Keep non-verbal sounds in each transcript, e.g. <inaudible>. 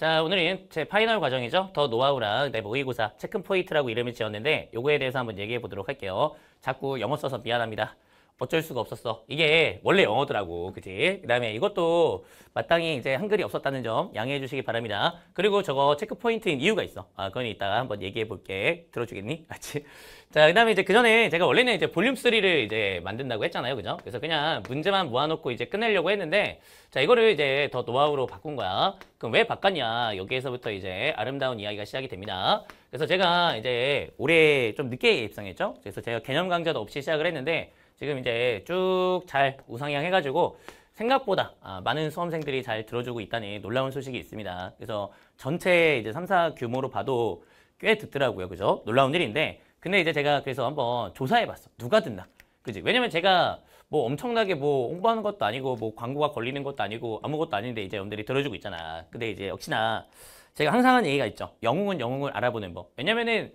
자 오늘은 제 파이널 과정이죠. 더 노하우랑 내 모의고사 체크 포인트라고 이름을 지었는데 요거에 대해서 한번 얘기해 보도록 할게요. 자꾸 영어 써서 미안합니다. 어쩔 수가 없었어. 이게 원래 영어더라고. 그치그 다음에 이것도 마땅히 이제 한글이 없었다는 점 양해해 주시기 바랍니다. 그리고 저거 체크포인트인 이유가 있어. 아, 그건 이따가 한번 얘기해 볼게. 들어주겠니? 아치. <laughs> 자, 그 다음에 이제 그 전에 제가 원래는 이제 볼륨3를 이제 만든다고 했잖아요. 그죠? 그래서 그냥 문제만 모아놓고 이제 끝내려고 했는데 자, 이거를 이제 더 노하우로 바꾼 거야. 그럼 왜 바꿨냐? 여기에서부터 이제 아름다운 이야기가 시작이 됩니다. 그래서 제가 이제 올해 좀 늦게 입상했죠? 그래서 제가 개념 강좌도 없이 시작을 했는데 지금 이제 쭉 잘 우상향 해가지고 생각보다 아, 많은 수험생들이 잘 들어주고 있다니 놀라운 소식이 있습니다. 그래서 전체 이제 3사 규모로 봐도 꽤 듣더라고요. 그죠? 놀라운 일인데 근데 이제 제가 그래서 한번 조사해봤어. 누가 듣나? 그지? 왜냐면 제가 뭐 엄청나게 뭐 홍보하는 것도 아니고 뭐 광고가 걸리는 것도 아니고 아무것도 아닌데 이제 여러분들이 들어주고 있잖아. 근데 이제 역시나 제가 항상 하는 얘기가 있죠. 영웅은 영웅을 알아보는 법. 왜냐면은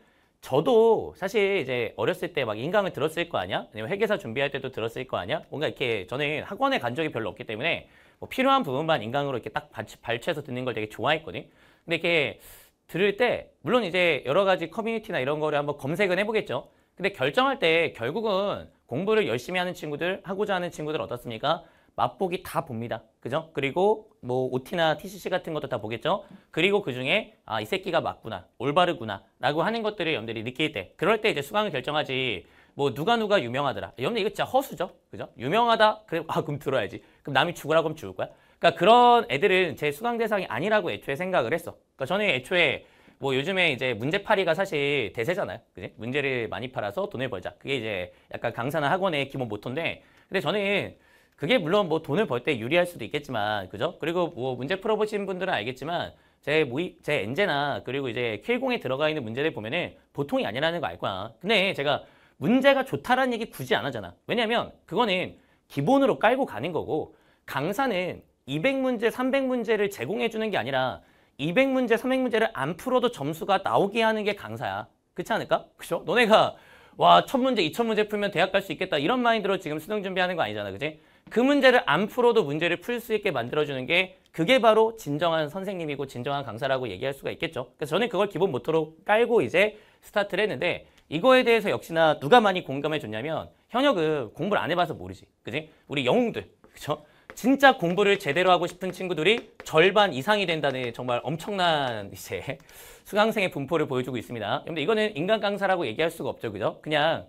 저도 사실 이제 어렸을 때 막 인강을 들었을 거 아니야? 아니면 회계사 준비할 때도 들었을 거 아니야? 뭔가 이렇게 저는 학원에 간 적이 별로 없기 때문에 뭐 필요한 부분만 인강으로 이렇게 딱 발췌해서 듣는 걸 되게 좋아했거든. 근데 이렇게 들을 때 물론 이제 여러 가지 커뮤니티나 이런 거를 한번 검색은 해보겠죠. 근데 결정할 때 결국은 공부를 열심히 하는 친구들, 하고자 하는 친구들 어떻습니까? 맛보기 다 봅니다. 그죠? 그리고 뭐 OT나 TCC 같은 것도 다 보겠죠? 그리고 그중에 아, 이 새끼가 맞구나, 올바르구나 라고 하는 것들을 염들이 느낄 때 그럴 때 이제 수강을 결정하지 뭐 누가 누가 유명하더라. 염들 이거 진짜 허수죠? 그죠? 유명하다? 그래, 아 그럼 들어야지. 그럼 남이 죽으라고 하면 죽을 거야? 그러니까 그런 애들은 제 수강 대상이 아니라고 애초에 생각을 했어. 그러니까 저는 애초에 뭐 요즘에 이제 문제팔이가 사실 대세잖아요. 그지? 문제를 많이 팔아서 돈을 벌자. 그게 이제 약간 강사나 학원의 기본 모토인데 근데 저는 그게 물론 뭐 돈을 벌 때 유리할 수도 있겠지만 그죠? 그리고 뭐 문제 풀어보신 분들은 알겠지만 제 모의 제 엔제나 그리고 이제 k 공에 들어가 있는 문제를 보면은 보통이 아니라는 거 알 거야. 근데 제가 문제가 좋다라는 얘기 굳이 안 하잖아. 왜냐면 그거는 기본으로 깔고 가는 거고 강사는 200문제, 300문제를 제공해 주는 게 아니라 200문제, 300문제를 안 풀어도 점수가 나오게 하는 게 강사야. 그렇지 않을까? 그죠? 너네가 와, 1000문제, 2000문제 풀면 대학 갈 수 있겠다. 이런 마인드로 지금 수능 준비하는 거 아니잖아. 그지 그 문제를 안 풀어도 문제를 풀 수 있게 만들어주는 게 그게 바로 진정한 선생님이고 진정한 강사라고 얘기할 수가 있겠죠. 그래서 저는 그걸 기본 모토로 깔고 이제 스타트를 했는데 이거에 대해서 역시나 누가 많이 공감해 줬냐면 현역은 공부를 안 해봐서 모르지. 그지? 우리 영웅들. 그죠? 진짜 공부를 제대로 하고 싶은 친구들이 절반 이상이 된다는 정말 엄청난 이제 <laughs> 수강생의 분포를 보여주고 있습니다. 근데 이거는 인간 강사라고 얘기할 수가 없죠. 그죠? 그냥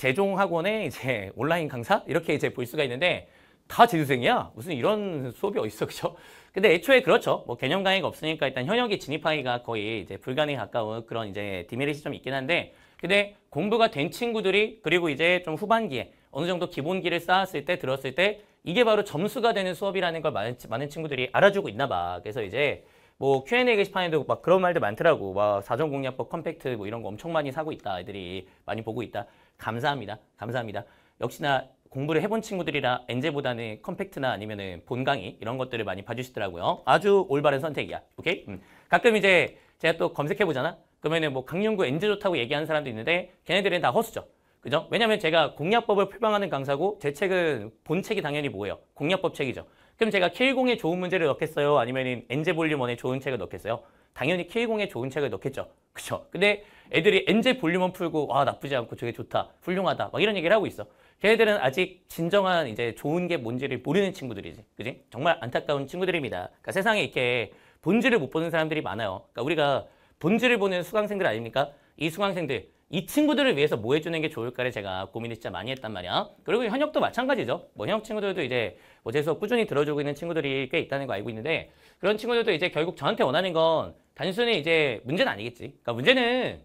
재종학원에 이제 <laughs> 온라인 강사 이렇게 이제 볼 수가 있는데 다 재수생이야? 무슨 이런 수업이 어딨어, 그죠? 근데 애초에 그렇죠. 뭐 개념 강의가 없으니까 일단 현역에 진입하기가 거의 이제 불가능에 가까운 그런 이제 디메리이좀 있긴 한데 근데 공부가 된 친구들이 그리고 이제 좀 후반기에 어느 정도 기본기를 쌓았을 때 들었을 때 이게 바로 점수가 되는 수업이라는 걸 많은, 많은 친구들이 알아주고 있나 봐. 그래서 이제 뭐 Q&A 게시판에도 막 그런 말들 많더라고. 막 사전 공략법 컴팩트 뭐 이런 거 엄청 많이 사고 있다. 애들이 많이 보고 있다. 감사합니다. 감사합니다. 역시나 공부를 해본 친구들이라 엔제보다는 컴팩트나 아니면은 본강의 이런 것들을 많이 봐주시더라고요. 아주 올바른 선택이야. 오케이? 음. 가끔 이제 제가 또 검색해보잖아? 그러면은 뭐 강연구 엔제 좋다고 얘기하는 사람도 있는데 걔네들은 다 허수죠. 그죠? 왜냐면 제가 공략법을 표방하는 강사고 제 책은 본책이 당연히 뭐예요? 공략법 책이죠. 그럼 제가 K10에 좋은 문제를 넣겠어요? 아니면은 엔제 볼륨 원에 좋은 책을 넣겠어요? 당연히 K0에 좋은 책을 넣겠죠. 그쵸? 근데 애들이 엔제 볼륨은 풀고 와 나쁘지 않고 저게 좋다, 훌륭하다 막 이런 얘기를 하고 있어. 걔네들은 아직 진정한 이제 좋은 게 뭔지를 모르는 친구들이지. 그지? 정말 안타까운 친구들입니다. 그러니까 세상에 이렇게 본질을 못 보는 사람들이 많아요. 그러니까 우리가 본질을 보는 수강생들 아닙니까? 이 수강생들 이 친구들을 위해서 뭐 해주는 게 좋을까를 제가 고민을 진짜 많이 했단 말이야. 그리고 현역도 마찬가지죠. 뭐 현역 친구들도 이제 뭐제 수업 꾸준히 들어주고 있는 친구들이 꽤 있다는 거 알고 있는데 그런 친구들도 이제 결국 저한테 원하는 건 단순히 이제 문제는 아니겠지. 그러니까 문제는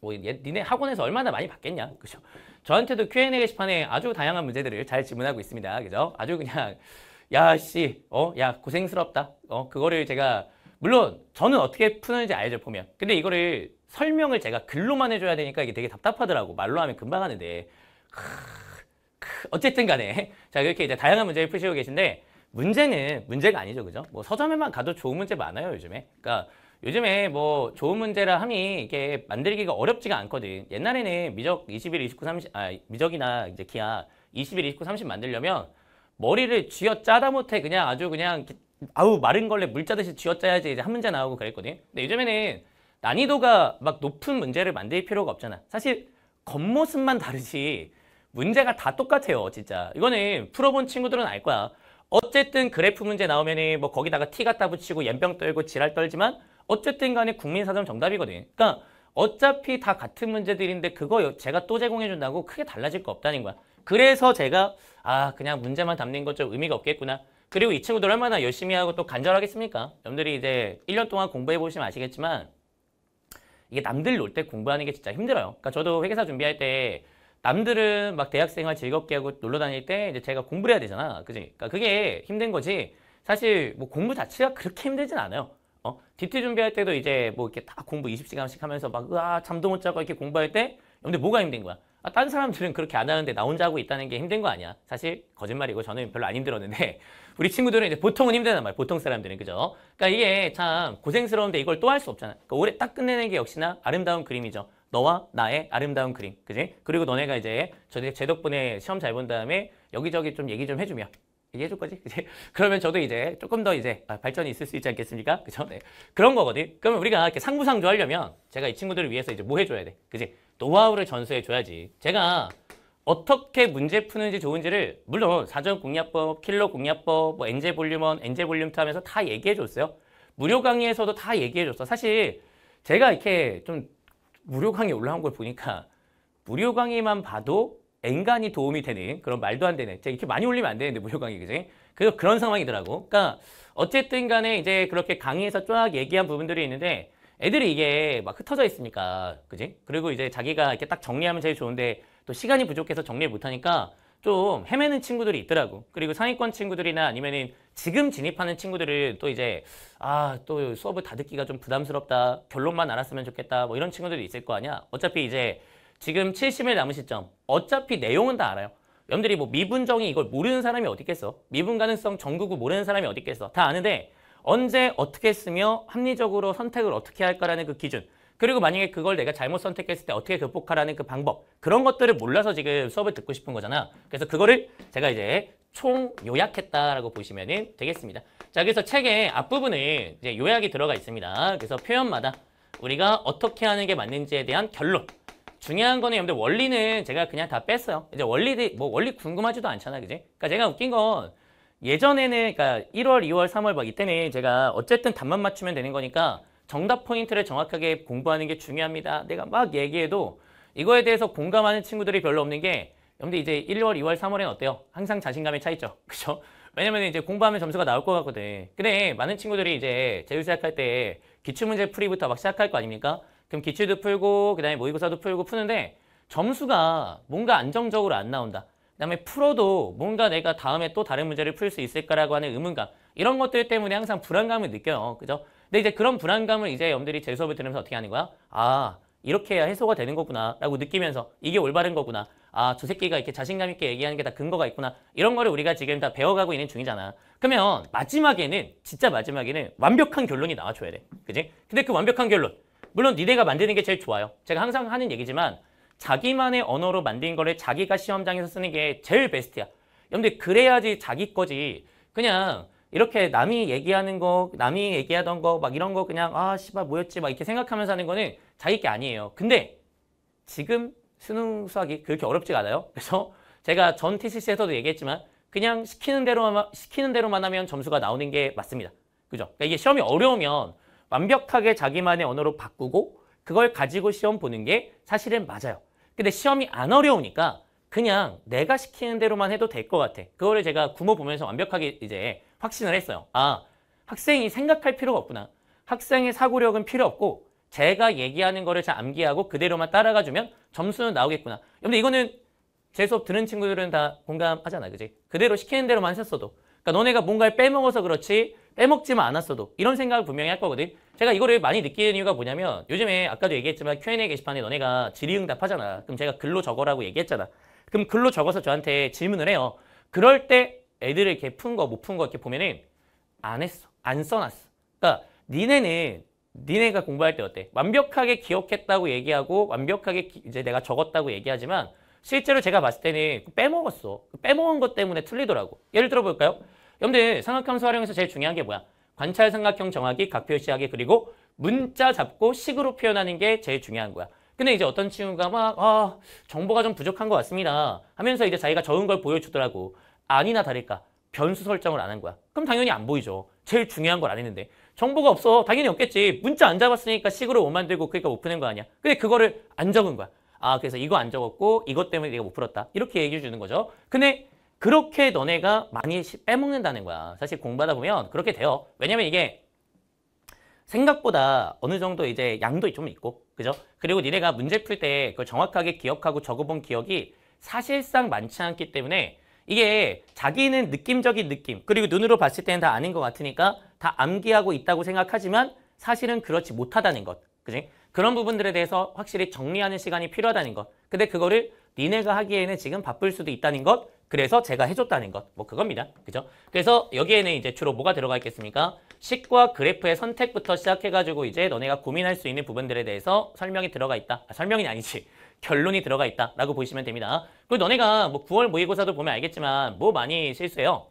뭐 니네 학원에서 얼마나 많이 받겠냐. 그죠? 저한테도 Q&A 게시판에 아주 다양한 문제들을 잘 질문하고 있습니다. 그죠? 아주 그냥 야 씨, 어, 야 고생스럽다. 어, 그거를 제가 물론 저는 어떻게 푸는지 알죠 보면. 근데 이거를 설명을 제가 글로만 해줘야 되니까 이게 되게 답답하더라고. 말로 하면 금방 하는데. 어쨌든 간에. <laughs> 자, 이렇게 이제 다양한 문제를 푸시고 계신데, 문제는 문제가 아니죠. 그죠? 뭐 서점에만 가도 좋은 문제 많아요, 요즘에. 그러니까 요즘에 뭐 좋은 문제라 함이 이게 만들기가 어렵지가 않거든. 옛날에는 미적 21, 29, 30, 아, 미적이나 이제 기하 21, 29, 30 만들려면 머리를 쥐어 짜다 못해 그냥 아주 그냥 아우 마른 걸레 물 짜듯이 쥐어 짜야지 이제 한 문제 나오고 그랬거든. 근데 요즘에는 난이도가 막 높은 문제를 만들 필요가 없잖아. 사실 겉모습만 다르지 문제가 다 똑같아요, 진짜. 이거는 풀어본 친구들은 알 거야. 어쨌든 그래프 문제 나오면은 뭐 거기다가 티 갖다 붙이고 연병 떨고 지랄 떨지만 어쨌든 간에 국민사정 정답이거든. 그러니까 어차피 다 같은 문제들인데 그거 제가 또 제공해준다고 크게 달라질 거 없다는 거야. 그래서 제가 아 그냥 문제만 담는 것 좀 의미가 없겠구나. 그리고 이 친구들 얼마나 열심히 하고 또 간절하겠습니까? 여러분들이 이제 1년 동안 공부해보시면 아시겠지만 이게 남들 놀 때 공부하는 게 진짜 힘들어요. 그러니까 저도 회계사 준비할 때 남들은 막 대학생활 즐겁게 하고 놀러 다닐 때 이제 제가 공부를 해야 되잖아. 그지? 그러니까 그게 힘든 거지. 사실 뭐 공부 자체가 그렇게 힘들진 않아요. 어? DT 준비할 때도 이제 뭐 이렇게 다 공부 20시간씩 하면서 막 으아 잠도 못 자고 이렇게 공부할 때 근데 뭐가 힘든 거야? 아, 다른 사람들은 그렇게 안 하는데 나 혼자 하고 있다는 게 힘든 거 아니야. 사실 거짓말이고 저는 별로 안 힘들었는데 우리 친구들은 이제 보통은 힘들단 말이에요. 보통 사람들은 그죠? 그러니까 이게 참 고생스러운데 이걸 또 할 수 없잖아. 그러니까 올해 딱 끝내는 게 역시나 아름다운 그림이죠. 너와 나의 아름다운 그림, 그지? 그리고 너네가 이제 저, 제 덕분에 시험 잘 본 다음에 여기저기 좀 얘기 좀 해주면 얘기해줄 거지? 그지 <laughs> 그러면 저도 이제 조금 더 이제 아, 발전이 있을 수 있지 않겠습니까? 그죠? 네. 그런 거거든. 그러면 우리가 이렇게 상부상조 하려면 제가 이 친구들을 위해서 이제 뭐 해줘야 돼? 그지? 노하우를 전수해줘야지. 제가 어떻게 문제 푸는지 좋은지를 물론 사전 공략법, 킬러 공략법, 뭐엔젤 볼륨원, 엔젤 볼륨트 하면서 다 얘기해 줬어요. 무료 강의에서도 다 얘기해 줬어. 사실 제가 이렇게 좀 무료 강의 올라온 걸 보니까 무료 강의만 봐도 엔간이 도움이 되는 그런 말도 안 되는 제가 이렇게 많이 올리면 안 되는데 무료 강의 그지? 그래서 그런 상황이더라고. 그러니까 어쨌든 간에 이제 그렇게 강의에서 쫙 얘기한 부분들이 있는데 애들이 이게 막 흩어져 있으니까 그지? 그리고 이제 자기가 이렇게 딱 정리하면 제일 좋은데 또 시간이 부족해서 정리 못하니까 좀 헤매는 친구들이 있더라고. 그리고 상위권 친구들이나 아니면은 지금 진입하는 친구들을 또 이제 아 또 수업을 다 듣기가 좀 부담스럽다. 결론만 알았으면 좋겠다. 뭐 이런 친구들이 있을 거 아니야. 어차피 이제 지금 70일 남은 시점. 어차피 내용은 다 알아요. 여러분들이 뭐 미분정이 이걸 모르는 사람이 어디 있겠어? 미분 가능성 전구구 모르는 사람이 어디 있겠어? 다 아는데 언제 어떻게 쓰며 합리적으로 선택을 어떻게 할까라는 그 기준. 그리고 만약에 그걸 내가 잘못 선택했을 때 어떻게 극복하라는 그 방법 그런 것들을 몰라서 지금 수업을 듣고 싶은 거잖아. 그래서 그거를 제가 이제 총 요약했다라고 보시면 되겠습니다. 자, 그래서 책의 앞부분에 이제 요약이 들어가 있습니다. 그래서 표현마다 우리가 어떻게 하는 게 맞는지에 대한 결론. 중요한 거는 여러분들 원리는 제가 그냥 다 뺐어요. 이제 원리뭐 원리 궁금하지도 않잖아, 그지? 그러니까 제가 웃긴 건 예전에는 그러니까 1월, 2월, 3월 막 이때는 제가 어쨌든 답만 맞추면 되는 거니까 정답 포인트를 정확하게 공부하는 게 중요합니다. 내가 막 얘기해도 이거에 대해서 공감하는 친구들이 별로 없는 게 여러분들 이제 1월, 2월, 3월엔 어때요? 항상 자신감의 차이죠. <laughs> 그죠? 왜냐면 이제 공부하면 점수가 나올 것 같거든. 근데 많은 친구들이 이제 재유 시작할 때 기출문제 풀이부터 막 시작할 거 아닙니까? 그럼 기출도 풀고 그다음에 모의고사도 풀고 푸는데 점수가 뭔가 안정적으로 안 나온다. 그다음에 풀어도 뭔가 내가 다음에 또 다른 문제를 풀 수 있을까라고 하는 의문감 이런 것들 때문에 항상 불안감을 느껴요. 그죠? 근데 이제 그런 불안감을 이제 염들이 재 수업을 들으면서 어떻게 하는 거야? 아, 이렇게 해야 해소가 되는 거구나 라고 느끼면서 이게 올바른 거구나. 아, 저 새끼가 이렇게 자신감 있게 얘기하는 게 다 근거가 있구나. 이런 거를 우리가 지금 다 배워가고 있는 중이잖아. 그러면 마지막에는, 진짜 마지막에는 완벽한 결론이 나와줘야 돼. 그지? 근데 그 완벽한 결론, 물론 니네가 만드는 게 제일 좋아요. 제가 항상 하는 얘기지만 자기만의 언어로 만든 거를 자기가 시험장에서 쓰는 게 제일 베스트야. 여러분들 그래야지 자기 거지. 그냥 이렇게 남이 얘기하는 거, 남이 얘기하던 거, 막 이런 거 그냥, 아, 씨발, 뭐였지? 막 이렇게 생각하면서 하는 거는 자기 게 아니에요. 근데 지금 수능 수학이 그렇게 어렵지가 않아요. 그래서 제가 전 TCC에서도 얘기했지만 그냥 시키는 대로만, 시키는 대로만 하면 점수가 나오는 게 맞습니다. 그죠? 그러니까 이게 시험이 어려우면 완벽하게 자기만의 언어로 바꾸고 그걸 가지고 시험 보는 게 사실은 맞아요. 근데 시험이 안 어려우니까 그냥 내가 시키는 대로만 해도 될 것 같아. 그거를 제가 구모 보면서 완벽하게 이제 확신을 했어요. 아, 학생이 생각할 필요가 없구나. 학생의 사고력은 필요 없고 제가 얘기하는 거를 잘 암기하고 그대로만 따라가 주면 점수는 나오겠구나. 근데 이거는 제 수업 듣는 친구들은 다 공감하잖아, 그지? 그대로 시키는 대로만 했었어도. 그러니까 너네가 뭔가를 빼먹어서 그렇지 빼먹지만 않았어도 이런 생각을 분명히 할 거거든. 제가 이거를 많이 느끼는 이유가 뭐냐면 요즘에 아까도 얘기했지만 Q&A 게시판에 너네가 질의응답 하잖아. 그럼 제가 글로 적어라고 얘기했잖아. 그럼 글로 적어서 저한테 질문을 해요. 그럴 때 애들을 이렇게 푼 거 못 푼 거 이렇게 보면은 안 했어. 안 써놨어. 그러니까 니네는 니네가 공부할 때 어때? 완벽하게 기억했다고 얘기하고 완벽하게 기, 이제 내가 적었다고 얘기하지만 실제로 제가 봤을 때는 빼먹었어. 빼먹은 것 때문에 틀리더라고. 예를 들어볼까요? 여러분들 삼각형수 활용해서 제일 중요한 게 뭐야? 관찰 삼각형 정하기, 각표시하기 그리고 문자 잡고 식으로 표현하는 게 제일 중요한 거야. 근데 이제 어떤 친구가 막, 아, 정보가 좀 부족한 것 같습니다. 하면서 이제 자기가 적은 걸 보여주더라고. 아니나 다를까 변수 설정을 안 한 거야. 그럼 당연히 안 보이죠. 제일 중요한 걸 안 했는데. 정보가 없어. 당연히 없겠지. 문자 안 잡았으니까 식으로 못 만들고 그러니까 못 푸는 거 아니야. 근데 그거를 안 적은 거야. 아 그래서 이거 안 적었고 이것 때문에 내가 못 풀었다. 이렇게 얘기해 주는 거죠. 근데 그렇게 너네가 많이 빼먹는다는 거야. 사실 공부하다 보면 그렇게 돼요. 왜냐면 이게 생각보다 어느 정도 이제 양도 좀 있고 그죠? 그리고 니네가 문제 풀 때 그걸 정확하게 기억하고 적어본 기억이 사실상 많지 않기 때문에 이게 자기는 느낌적인 느낌 그리고 눈으로 봤을 때는 다 아닌 것 같으니까 다 암기하고 있다고 생각하지만 사실은 그렇지 못하다는 것 그지? 그런 부분들에 대해서 확실히 정리하는 시간이 필요하다는 것 근데 그거를 니네가 하기에는 지금 바쁠 수도 있다는 것 그래서 제가 해줬다는 것 뭐 그겁니다 그죠? 그래서 여기에는 이제 주로 뭐가 들어가 있겠습니까? 식과 그래프의 선택부터 시작해가지고 이제 너네가 고민할 수 있는 부분들에 대해서 설명이 들어가 있다 아, 설명이 아니지 결론이 들어가 있다라고 보시면 됩니다. 그리고 너네가 뭐 9월 모의고사도 보면 알겠지만 뭐 많이 실수해요.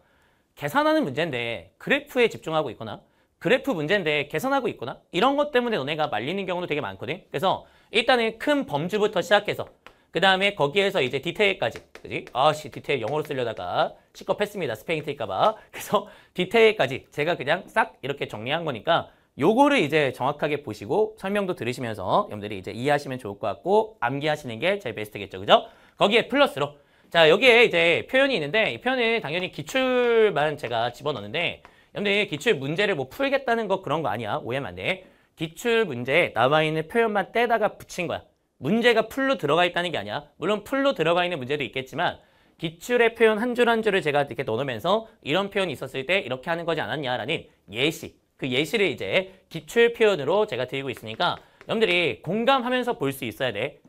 계산하는 문제인데 그래프에 집중하고 있거나 그래프 문제인데 계산하고 있거나 이런 것 때문에 너네가 말리는 경우도 되게 많거든. 그래서 일단은 큰 범주부터 시작해서 그 다음에 거기에서 이제 디테일까지 그지? 아씨 디테일 영어로 쓰려다가 식겁했습니다 스페인 틀까봐 그래서 <laughs> 디테일까지 제가 그냥 싹 이렇게 정리한 거니까 요거를 이제 정확하게 보시고 설명도 들으시면서 여러분들이 이제 이해하시면 좋을 것 같고 암기하시는 게 제일 베스트겠죠. 그죠? 거기에 플러스로 자 여기에 이제 표현이 있는데 이 표현은 당연히 기출만 제가 집어넣는데 여러분들이 기출 문제를 뭐 풀겠다는 거 그런 거 아니야. 오해하면 안 돼. 기출 문제에 나와 있는 표현만 떼다가 붙인 거야. 문제가 풀로 들어가 있다는 게 아니야. 물론 풀로 들어가 있는 문제도 있겠지만 기출의 표현 한 줄한 한 줄을 제가 이렇게 넣어놓으면서 이런 표현이 있었을 때 이렇게 하는 거지 않았냐라는 예시 그 예시를 이제 기출 표현으로 제가 드리고 있으니까 여러분들이 공감하면서 볼 수 있어야 돼.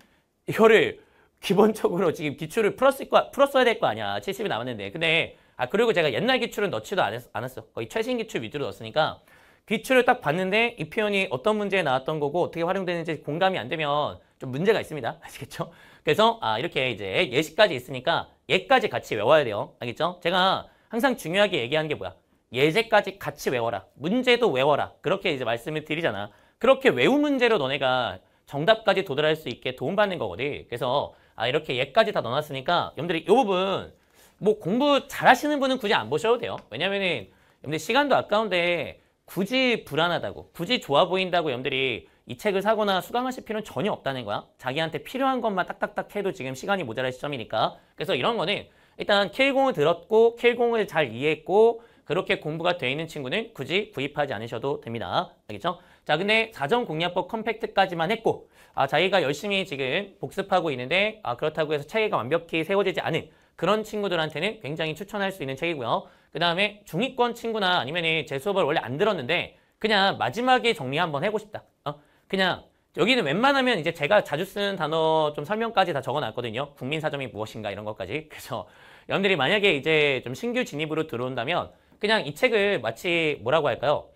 이거를 기본적으로 지금 기출을 풀었을 거, 풀었어야 될 거 아니야. 70이 남았는데. 근데 아 그리고 제가 옛날 기출은 넣지도 않았, 어 거의 최신 기출 위주로 넣었으니까 기출을 딱 봤는데 이 표현이 어떤 문제에 나왔던 거고 어떻게 활용되는지 공감이 안 되면 좀 문제가 있습니다. <laughs> 아시겠죠? 그래서 아 이렇게 이제 예시까지 있으니까 얘까지 같이 외워야 돼요. 알겠죠? 제가 항상 중요하게 얘기하는 게 뭐야? 예제까지 같이 외워라. 문제도 외워라. 그렇게 이제 말씀을 드리잖아. 그렇게 외우 문제로 너네가 정답까지 도달할 수 있게 도움받는 거거든. 그래서 아 이렇게 얘까지다 넣어놨으니까 여러분들이 이 부분 뭐 공부 잘하시는 분은 굳이 안 보셔도 돼요. 왜냐면은 여러분들 시간도 아까운데 굳이 불안하다고 굳이 좋아 보인다고 여러분들이 이 책을 사거나 수강하실 필요는 전혀 없다는 거야. 자기한테 필요한 것만 딱딱딱 해도 지금 시간이 모자랄 시점이니까. 그래서 이런 거는 일단 k 공을 들었고 k 공을잘 이해했고 그렇게 공부가 되어 있는 친구는 굳이 구입하지 않으셔도 됩니다. 알겠죠? 자, 근데 사전 공략법 컴팩트까지만 했고 아, 자기가 열심히 지금 복습하고 있는데 아, 그렇다고 해서 체계가 완벽히 세워지지 않은 그런 친구들한테는 굉장히 추천할 수 있는 책이고요. 그 다음에 중위권 친구나 아니면 제 수업을 원래 안 들었는데 그냥 마지막에 정리 한번 해고 싶다. 어? 그냥 여기는 웬만하면 이제 제가 자주 쓰는 단어 좀 설명까지 다 적어놨거든요. 국민사정이 무엇인가 이런 것까지. 그래서 <laughs> 여러분들이 만약에 이제 좀 신규 진입으로 들어온다면 그냥 이 책을 마치 뭐라고 할까요?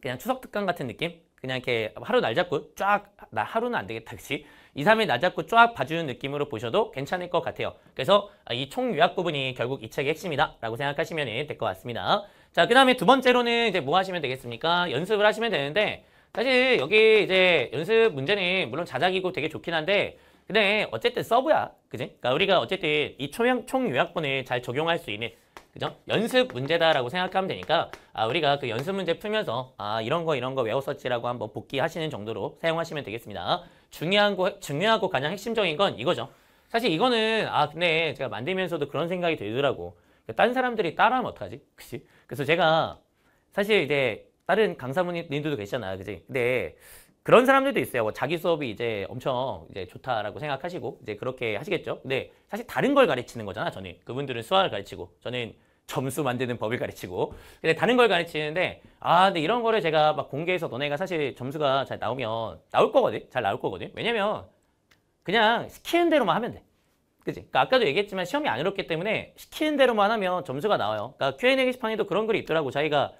그냥 추석 특강 같은 느낌? 그냥 이렇게 하루 날 잡고 쫙, 나 하루는 안 되겠다, 그치? 2, 3일 날 잡고 쫙 봐주는 느낌으로 보셔도 괜찮을 것 같아요. 그래서 아, 이총 요약 부분이 결국 이 책의 핵심이다 라고 생각하시면 될 것 같습니다. 자, 그 다음에 두 번째로는 이제 뭐 하시면 되겠습니까? 연습을 하시면 되는데 사실 여기 이제 연습 문제는 물론 자작이고 되게 좋긴 한데 근데 어쨌든 서브야. 그지? 그러니까 우리가 어쨌든 이초양 총요약본을 잘 적용할 수 있는 그죠? 연습 문제다라고 생각하면 되니까 아, 우리가 그 연습 문제 풀면서 아, 이런 거 이런 거 외웠었지라고 한번 복기하시는 정도로 사용하시면 되겠습니다. 중요한 거 중요하고 가장 핵심적인 건 이거죠. 사실 이거는 아 근데 제가 만들면서도 그런 생각이 들더라고. 그러니까 딴 사람들이 따라하면 어떡하지? <laughs> 그치? 그래서 제가 사실 이제 다른 강사분들도 계시잖아. 요 그지? 근데 그런 사람들도 있어요. 뭐 자기 수업이 이제 엄청 이제 좋다라고 생각하시고 이제 그렇게 하시겠죠. 근데 사실 다른 걸 가르치는 거잖아. 저는 그분들은 수학을 가르치고 저는 점수 만드는 법을 가르치고 근데 다른 걸 가르치는데 아 근데 이런 거를 제가 막 공개해서 너네가 사실 점수가 잘 나오면 나올 거거든 잘 나올 거거든 왜냐면 그냥 시키는 대로만 하면 돼 그치 그러니까 아까도 얘기했지만 시험이 안 어렵기 때문에 시키는 대로만 하면 점수가 나와요 그러니까 Q&A 게시판에도 그런 글이 있더라고 자기가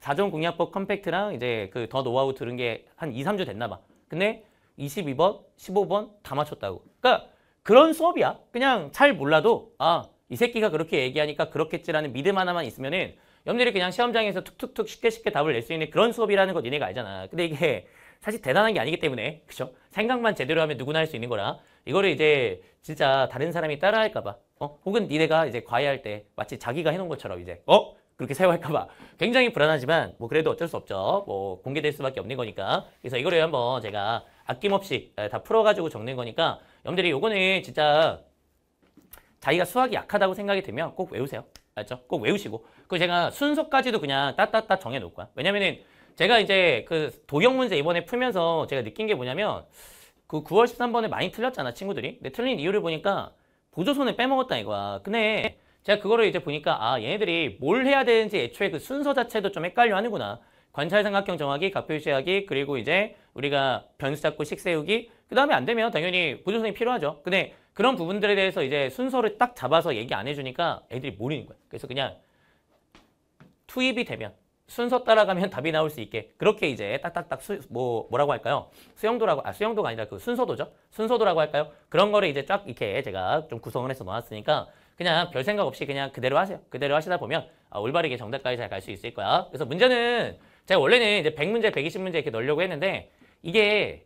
4종 공약법 컴팩트랑 이제 그 더 노하우 들은 게 한 2, 3주 됐나 봐. 근데 22번, 15번 다 맞췄다고. 그러니까 그런 수업이야. 그냥 잘 몰라도 아, 이 새끼가 그렇게 얘기하니까 그렇겠지라는 믿음 하나만 있으면은 염들이 그냥 시험장에서 툭툭툭 쉽게 쉽게 답을 낼 수 있는 그런 수업이라는 것 니네가 알잖아. 근데 이게 사실 대단한 게 아니기 때문에 그쵸? 생각만 제대로 하면 누구나 할 수 있는 거라 이거를 이제 진짜 다른 사람이 따라할까 봐 어? 혹은 니네가 이제 과외할 때 마치 자기가 해놓은 것처럼 이제 어? 그렇게 사용할까봐 굉장히 불안하지만 뭐 그래도 어쩔 수 없죠. 뭐 공개될 수밖에 없는 거니까. 그래서 이거를 한번 제가 아낌없이 다 풀어가지고 적는 거니까 여러분들이 요거는 진짜 자기가 수학이 약하다고 생각이 들면 꼭 외우세요. 알죠? 꼭 외우시고. 그 제가 순서까지도 그냥 따따따 정해놓을 거야. 왜냐면은 제가 이제 그 도형 문제 이번에 풀면서 제가 느낀 게 뭐냐면 그 9월 13번에 많이 틀렸잖아, 친구들이. 근데 틀린 이유를 보니까 보조선을 빼먹었다 이거야. 근데 제가 그거를 이제 보니까 아 얘네들이 뭘 해야 되는지 애초에 그 순서 자체도 좀 헷갈려 하는구나. 관찰 삼각형 정하기, 값표시하기, 그리고 이제 우리가 변수 잡고 식 세우기, 그 다음에 안 되면 당연히 보조선이 필요하죠. 근데 그런 부분들에 대해서 이제 순서를 딱 잡아서 얘기 안 해주니까 애들이 모르는 거야. 그래서 그냥 투입이 되면 순서 따라가면 <laughs> 답이 나올 수 있게 그렇게 이제 딱딱딱 수, 뭐 뭐라고 할까요? 수영도라고 아 수영도가 아니라 그 순서도죠. 순서도라고 할까요? 그런 거를 이제 쫙 이렇게 제가 좀 구성을 해서 놓았으니까 그냥 별 생각 없이 그냥 그대로 하세요. 그대로 하시다 보면 아, 올바르게 정답까지 잘 갈 수 있을 거야. 그래서 문제는 제가 원래는 이제 100문제, 120문제 이렇게 넣으려고 했는데 이게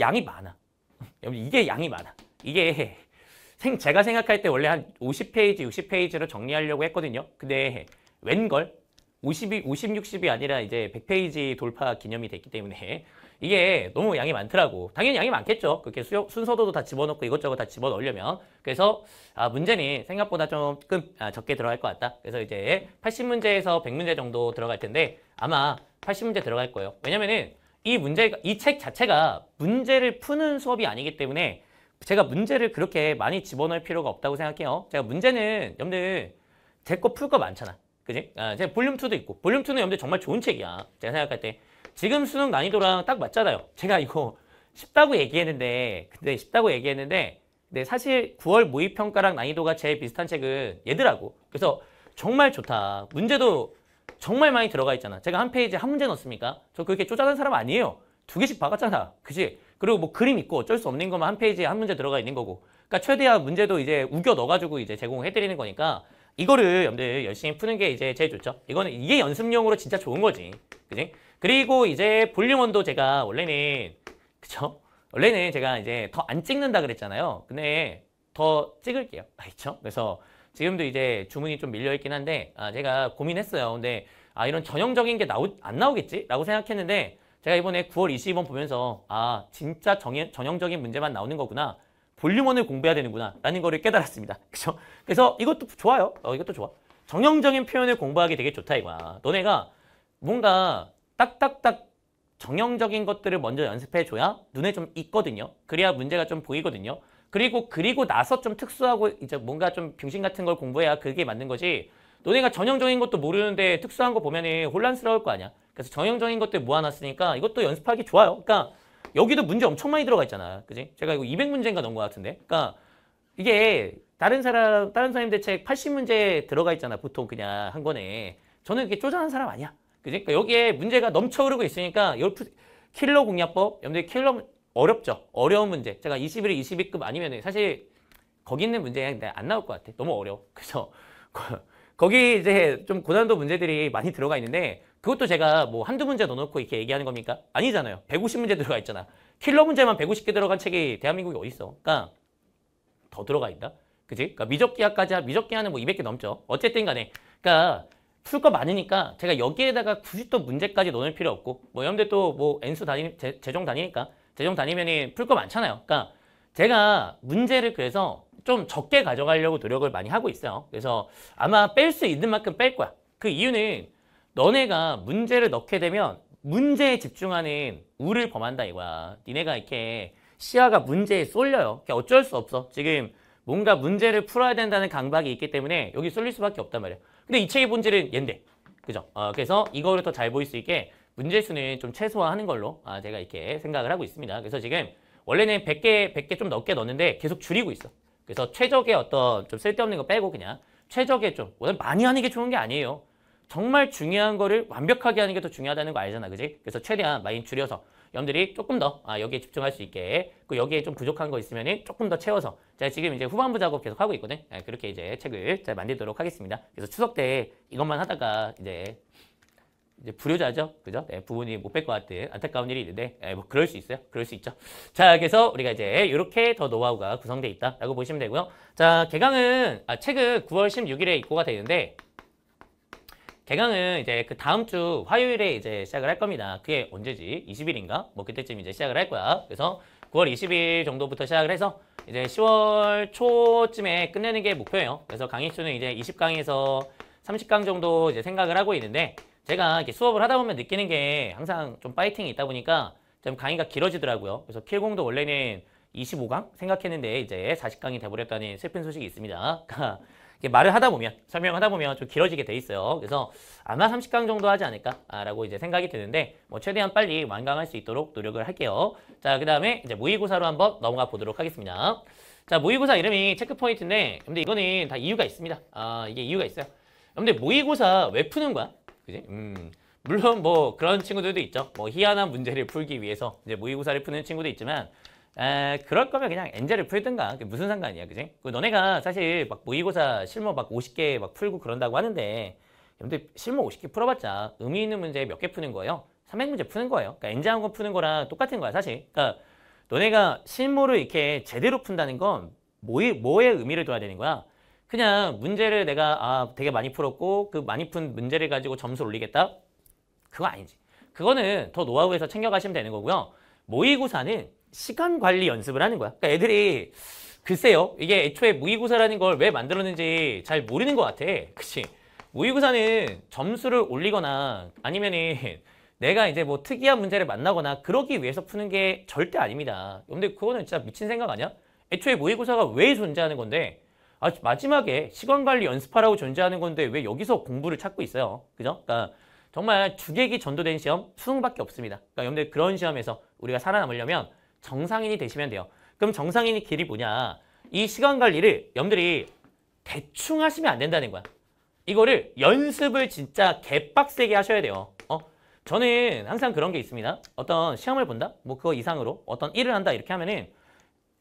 양이 많아. <laughs> 여러분 이게 양이 많아. 이게 생, 제가 생각할 때 원래 한 50페이지, 60페이지로 정리하려고 했거든요. 근데 웬걸? 50, 50, 60이 아니라 이제 100페이지 돌파 기념이 됐기 때문에 이게 너무 양이 많더라고. 당연히 양이 많겠죠. 그렇게 수요, 순서도다 집어넣고 이것저것 다 집어넣으려면. 그래서 아, 문제는 생각보다 조금 아, 적게 들어갈 것 같다. 그래서 이제 80문제에서 100문제 정도 들어갈 텐데 아마 80문제 들어갈 거예요. 왜냐면은 이 문제가 이책 자체가 문제를 푸는 수업이 아니기 때문에 제가 문제를 그렇게 많이 집어넣을 필요가 없다고 생각해요. 제가 문제는 여러분들 제 거 풀 거 많잖아. 그지? 아, 제가 볼륨2도 있고 볼륨2는 여러분들 정말 좋은 책이야. 제가 생각할 때 지금 수능 난이도랑 딱 맞잖아요. 제가 이거 쉽다고 얘기했는데 근데 쉽다고 얘기했는데 근데 사실 9월 모의평가랑 난이도가 제일 비슷한 책은 얘들하고 그래서 정말 좋다. 문제도 정말 많이 들어가 있잖아. 제가 한 페이지에 한 문제 넣었습니까? 저 그렇게 쪼잔한 사람 아니에요. 두 개씩 박았잖아. 그지? 그리고 뭐 그림 있고 어쩔 수 없는 것만 한 페이지에 한 문제 들어가 있는 거고. 그러니까 최대한 문제도 이제 우겨 넣어가지고 이제 제공해드리는 거니까 이거를 여러분들 열심히 푸는 게 이제 제일 좋죠. 이거는 이게 연습용으로 진짜 좋은 거지. 그지? 그리고 이제 볼륨온도 제가 원래는 그쵸? 원래는 제가 이제 더 안 찍는다 그랬잖아요. 근데 더 찍을게요. <laughs> 알죠? 그래서 지금도 이제 주문이 좀 밀려있긴 한데 아, 제가 고민했어요. 근데 아 이런 전형적인 게 나오, 안 나오겠지? 라고 생각했는데 제가 이번에 9월 22번 보면서 아 진짜 정해, 전형적인 문제만 나오는 거구나. 볼륨원을 공부해야 되는구나 라는 거를 깨달았습니다. <laughs> 그죠? 그래서 이것도 좋아요. 어, 이것도 좋아. 정형적인 표현을 공부하기 되게 좋다 이거야. 너네가 뭔가 딱딱딱 정형적인 것들을 먼저 연습해줘야 눈에 좀 있거든요. 그래야 문제가 좀 보이거든요. 그리고 그리고 나서 좀 특수하고 이제 뭔가 좀 병신 같은 걸 공부해야 그게 맞는 거지 너네가 전형적인 것도 모르는데 특수한 거보면 혼란스러울 거 아니야. 그래서 정형적인 것들 모아놨으니까 이것도 연습하기 좋아요. 그러니까 여기도 문제 엄청 많이 들어가 있잖아. 그지? 제가 이거 200문제인가 넣은 것 같은데. 그러니까 이게 다른 사람, 다른 선생님들책 80문제 들어가 있잖아. 보통 그냥 한 권에. 저는 이렇게 쪼잔한 사람 아니야. 그러니까 여기에 문제가 넘쳐 흐르고 있으니까 열프 킬러 공략법, 여러분들 킬러 어렵죠. 어려운 문제. 제가 21일 22급 아니면 사실 거기 있는 문제 그안 나올 것 같아. 너무 어려워. <laughs> 그래서 거기 이제 좀 고난도 문제들이 많이 들어가 있는데 그것도 제가 뭐 한두 문제 넣어놓고 이렇게 얘기하는 겁니까? 아니잖아요. 150문제 들어가 있잖아. 킬러 문제만 150개 들어간 책이 대한민국에 어디 있어. 그러니까 더 들어가 있다. 그지? 그러니까 미적기학까지미적기학은뭐 200개 넘죠. 어쨌든 간에. 그러니까 풀거 많으니까 제가 여기에다가 굳이 또 문제까지 넣을 필요 없고 뭐여대또뭐 엔수 뭐 다니 재, 재정 다니니까 재정 다니면풀 거 많잖아요. 그러니까 제가 문제를 그래서 좀 적게 가져가려고 노력을 많이 하고 있어요. 그래서 아마 뺄 수 있는 만큼 뺄 거야. 그 이유는 너네가 문제를 넣게 되면 문제에 집중하는 우를 범한다 이거야. 니네가 이렇게 시야가 문제에 쏠려요. 그러니까 어쩔 수 없어. 지금 뭔가 문제를 풀어야 된다는 강박이 있기 때문에 여기 쏠릴 수밖에 없단 말이야. 근데 이 책의 본질은 얘인데. 그죠? 어, 그래서 이거를 더 잘 보일 수 있게 문제수는 좀 최소화하는 걸로 아, 제가 이렇게 생각을 하고 있습니다. 그래서 지금 원래는 100개, 100개 좀 넘게 넣었는데 계속 줄이고 있어. 그래서 최적의 어떤 좀 쓸데없는 거 빼고 그냥 최적의 좀, 오늘 많이 하는 게 좋은 게 아니에요. 정말 중요한 거를 완벽하게 하는 게 더 중요하다는 거 알잖아, 그지? 그래서 최대한 많이 줄여서 여러분들이 조금 더 아, 여기에 집중할 수 있게 그 여기에 좀 부족한 거 있으면 조금 더 채워서 제가 지금 이제 후반부 작업 계속 하고 있거든 아, 그렇게 이제 책을 잘 만들도록 하겠습니다 그래서 추석 때 이것만 하다가 이제 이제 불효자죠. 그죠? 네, 부모님 못뵐것 같은 안타까운 일이 있는데, 네, 뭐, 그럴 수 있어요. 그럴 수 있죠. 자, 그래서 우리가 이제 이렇게 더 노하우가 구성되어 있다라고 보시면 되고요. 자, 개강은, 아, 책은 9월 16일에 입고가 되는데, 개강은 이제 그 다음 주 화요일에 이제 시작을 할 겁니다. 그게 언제지? 20일인가? 뭐 그때쯤 이제 시작을 할 거야. 그래서 9월 20일 정도부터 시작을 해서 이제 10월 초쯤에 끝내는 게 목표예요. 그래서 강의 수는 이제 20강에서 30강 정도 이제 생각을 하고 있는데 제가 이렇게 수업을 하다 보면 느끼는 게 항상 좀 파이팅이 있다 보니까 좀 강의가 길어지더라고요. 그래서 필공도 원래는 25강 생각했는데 이제 40강이 돼버렸다는 슬픈 소식이 있습니다. <laughs> 이렇게 말을 하다 보면 설명하다 보면 좀 길어지게 돼 있어요. 그래서 아마 30강 정도 하지 않을까라고 이제 생각이 드는데 뭐 최대한 빨리 완강할 수 있도록 노력을 할게요. 자, 그다음에 이제 모의고사로 한번 넘어가 보도록 하겠습니다. 자, 모의고사 이름이 체크포인트인데 근데 이거는 다 이유가 있습니다. 아, 이게 이유가 있어요. 근데 모의고사 왜 푸는 거야? 그지? 음. 물론 뭐 그런 친구들도 있죠. 뭐 희한한 문제를 풀기 위해서 이제 모의고사를 푸는 친구도 있지만 에, 그럴 거면 그냥 엔젤을 풀든가 무슨 상관이야 그지? 그 너네가 사실 막 모의고사 실무 막 50개 막 풀고 그런다고 하는데 여러분들 실무 50개 풀어봤자 의미 있는 문제 몇 개 푸는 거예요? 300문제 푸는 거예요 그러니까 엔젤한 거 푸는 거랑 똑같은 거야 사실 그러니까 너네가 실무를 이렇게 제대로 푼다는 건 뭐에, 뭐에 의미를 둬야 되는 거야? 그냥 문제를 내가 아 되게 많이 풀었고 그 많이 푼 문제를 가지고 점수 올리겠다? 그거 아니지 그거는 더 노하우에서 챙겨가시면 되는 거고요 모의고사는 시간 관리 연습을 하는 거야. 그러니까 애들이 글쎄요. 이게 애초에 모의고사라는 걸 왜 만들었는지 잘 모르는 것 같아. 그치? 모의고사는 점수를 올리거나 아니면은 내가 이제 뭐 특이한 문제를 만나거나 그러기 위해서 푸는 게 절대 아닙니다. 근데 그거는 진짜 미친 생각 아니야? 애초에 모의고사가 왜 존재하는 건데 아, 마지막에 시간관리 연습하라고 존재하는 건데 왜 여기서 공부를 찾고 있어요? 그죠? 그러니까 정말 주객이 전도된 시험 수능밖에 없습니다. 그러니까 여러분들 그런 시험에서 우리가 살아남으려면 정상인이 되시면 돼요. 그럼 정상인의 길이 뭐냐? 이 시간 관리를 여러분들이 대충 하시면 안 된다는 거야. 이거를 연습을 진짜 개빡세게 하셔야 돼요. 어? 저는 항상 그런 게 있습니다. 어떤 시험을 본다? 뭐 그거 이상으로 어떤 일을 한다 이렇게 하면은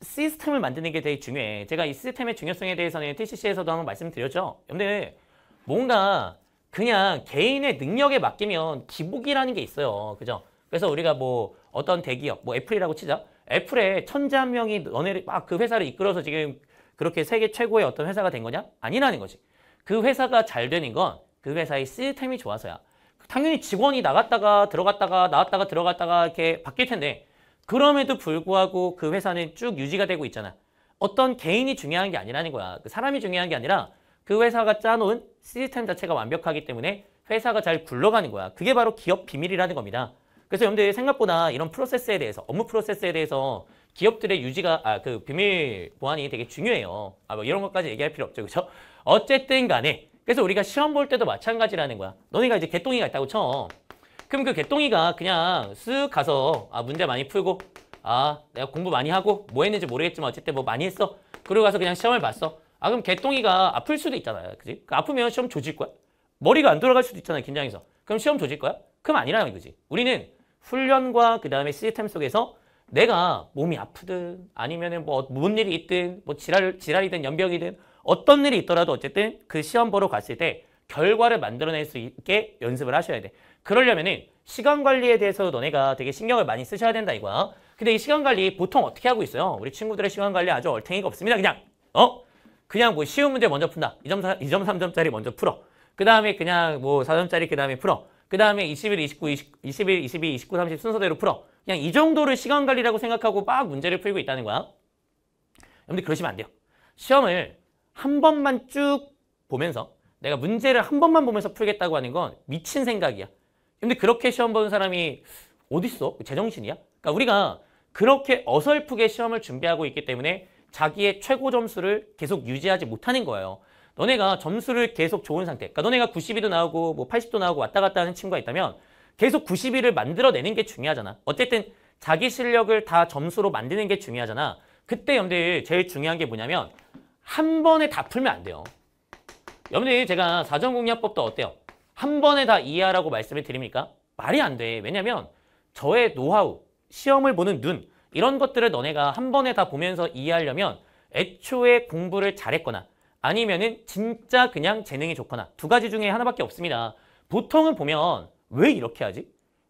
시스템을 만드는 게 되게 중요해. 제가 이 시스템의 중요성에 대해서는 TCC에서도 한번 말씀드렸죠. 근데 뭔가 그냥 개인의 능력에 맡기면 기복이라는 게 있어요. 그죠? 그래서 우리가 뭐 어떤 대기업, 뭐 애플이라고 치자. 애플에 천자한 명이 너네를 막 그 회사를 이끌어서 지금 그렇게 세계 최고의 어떤 회사가 된 거냐? 아니라는 거지. 그 회사가 잘 되는 건 그 회사의 시스템이 좋아서야. 당연히 직원이 나갔다가 들어갔다가 나왔다가 들어갔다가 이렇게 바뀔 텐데 그럼에도 불구하고 그 회사는 쭉 유지가 되고 있잖아. 어떤 개인이 중요한 게 아니라는 거야. 그 사람이 중요한 게 아니라 그 회사가 짜놓은 시스템 자체가 완벽하기 때문에 회사가 잘 굴러가는 거야. 그게 바로 기업 비밀이라는 겁니다. 그래서 여러분들 생각보다 이런 프로세스에 대해서 업무 프로세스에 대해서 기업들의 유지가 아 그 비밀 보안이 되게 중요해요. 아 뭐 이런 것까지 얘기할 필요 없죠. 그렇죠? 어쨌든 간에 그래서 우리가 시험 볼 때도 마찬가지라는 거야. 너네가 이제 개똥이가 있다고 쳐. 그럼 그 개똥이가 그냥 쓱 가서 아 문제 많이 풀고 아 내가 공부 많이 하고 뭐 했는지 모르겠지만 어쨌든 뭐 많이 했어. 그러고 가서 그냥 시험을 봤어. 아 그럼 개똥이가 아플 수도 있잖아요. 그지? 그 아프면 시험 조질 거야. 머리가 안 돌아갈 수도 있잖아요. 긴장해서. 그럼 시험 조질 거야? 그럼 아니라는 거지. 우리는 훈련과 그 다음에 시스템 속에서 내가 몸이 아프든 아니면은 뭐 무슨 어, 일이 있든 뭐 지랄, 지랄이든 연병이든 어떤 일이 있더라도 어쨌든 그 시험 보러 갔을 때 결과를 만들어낼 수 있게 연습을 하셔야 돼. 그러려면은 시간 관리에 대해서 너네가 되게 신경을 많이 쓰셔야 된다 이거야. 근데 이 시간 관리 보통 어떻게 하고 있어요? 우리 친구들의 시간 관리 아주 얼탱이가 없습니다. 그냥 어? 그냥 뭐 쉬운 문제 먼저 푼다. 2점 2.3점짜리 먼저 풀어. 그 다음에 그냥 뭐 4점짜리 그 다음에 풀어. 그 다음에 21, 29, 20, 21, 22, 29, 30 순서대로 풀어. 그냥 이 정도를 시간 관리라고 생각하고 막 문제를 풀고 있다는 거야. 여러분들 그러시면 안 돼요. 시험을 한 번만 쭉 보면서 내가 문제를 한 번만 보면서 풀겠다고 하는 건 미친 생각이야. 근데 그렇게 시험 보는 사람이 어딨어? 그 제정신이야? 그러니까 우리가 그렇게 어설프게 시험을 준비하고 있기 때문에 자기의 최고 점수를 계속 유지하지 못하는 거예요. 너네가 점수를 계속 좋은 상태 그러니까 너네가 92도 0 나오고 뭐 80도 나오고 왔다 갔다 하는 친구가 있다면 계속 92를 0 만들어내는 게 중요하잖아 어쨌든 자기 실력을 다 점수로 만드는 게 중요하잖아 그때 여러분들 제일 중요한 게 뭐냐면 한 번에 다 풀면 안 돼요 여러분들 제가 사전공략법도 어때요? 한 번에 다 이해하라고 말씀을 드립니까? 말이 안 돼. 왜냐면 저의 노하우, 시험을 보는 눈 이런 것들을 너네가 한 번에 다 보면서 이해하려면 애초에 공부를 잘했거나 아니면은 진짜 그냥 재능이 좋거나 두 가지 중에 하나밖에 없습니다. 보통은 보면 왜 이렇게 하지?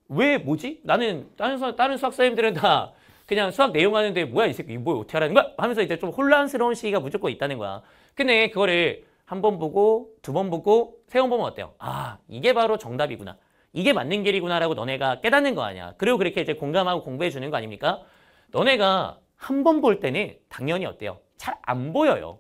왜 뭐지? 나는 다른, 수, 학 다른 수학 선생님들은 다 그냥 수학 내용 하는데 뭐야 이 새끼 뭘 어떻게 하라는 거야? 하면서 이제 좀 혼란스러운 시기가 무조건 있다는 거야. 근데 그거를 한 번 보고 두 번 보고 세 번 보면 어때요? 아 이게 바로 정답이구나. 이게 맞는 길이구나라고 너네가 깨닫는 거 아니야. 그리고 그렇게 이제 공감하고 공부해 주는 거 아닙니까? 너네가 한 번 볼 때는 당연히 어때요? 잘 안 보여요.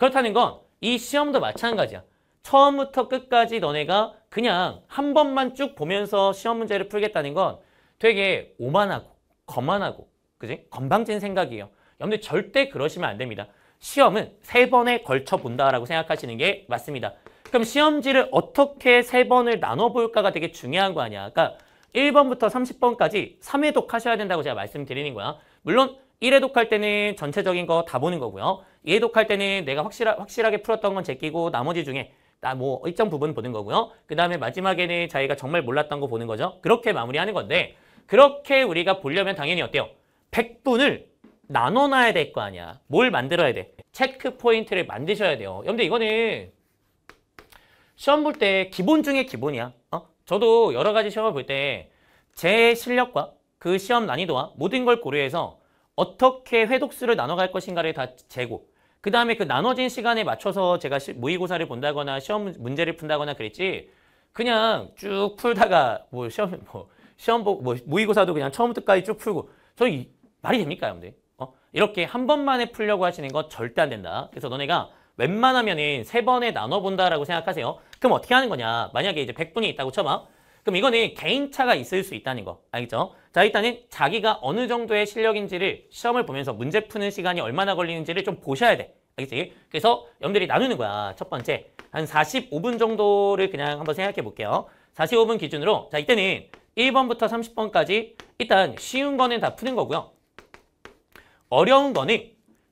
그렇다는 건 이 시험도 마찬가지야. 처음부터 끝까지 너네가 그냥 한 번만 쭉 보면서 시험 문제를 풀겠다는 건 되게 오만하고 거만하고 그지? 건방진 생각이에요. 여러분들 절대 그러시면 안 됩니다. 시험은 세 번에 걸쳐 본다라고 생각하시는 게 맞습니다. 그럼 시험지를 어떻게 세 번을 나눠볼까가 되게 중요한 거 아니야. 그러니까 1번부터 30번까지 3회독 하셔야 된다고 제가 말씀드리는 거야. 물론 1회독할 때는 전체적인 거 다 보는 거고요. 2회독할 때는 내가 확실하, 확실하게 풀었던 건 제끼고 나머지 중에 나 뭐 일정 부분 보는 거고요. 그 다음에 마지막에는 자기가 정말 몰랐던 거 보는 거죠. 그렇게 마무리하는 건데 그렇게 우리가 보려면 당연히 어때요? 100분을 나눠놔야 될 거 아니야. 뭘 만들어야 돼? 체크 포인트를 만드셔야 돼요. 근데 이거는 시험 볼 때 기본 중에 기본이야. 어? 저도 여러 가지 시험을 볼 때 제 실력과 그 시험 난이도와 모든 걸 고려해서 어떻게 회독수를 나눠갈 것인가를 다 재고 그 다음에 그 나눠진 시간에 맞춰서 제가 모의고사를 본다거나 시험 문제를 푼다거나 그랬지 그냥 쭉 풀다가 뭐 시험 뭐 시험 보, 뭐 모의고사도 그냥 처음부터까지 쭉 풀고 저 이, 말이 됩니까 여러분들? 어? 이렇게 한 번만에 풀려고 하시는 거 절대 안 된다. 그래서 너네가 웬만하면은 세 번에 나눠본다라고 생각하세요. 그럼 어떻게 하는 거냐? 만약에 이제 100분이 있다고 쳐봐. 그럼 이거는 개인차가 있을 수 있다는 거 알겠죠? 자 일단은 자기가 어느 정도의 실력인지를 시험을 보면서 문제 푸는 시간이 얼마나 걸리는지를 좀 보셔야 돼 알겠지? 그래서 여러분들이 나누는 거야 첫 번째 한 45분 정도를 그냥 한번 생각해 볼게요 45분 기준으로 자 이때는 1번부터 30번까지 일단 쉬운 거는 다 푸는 거고요 어려운 거는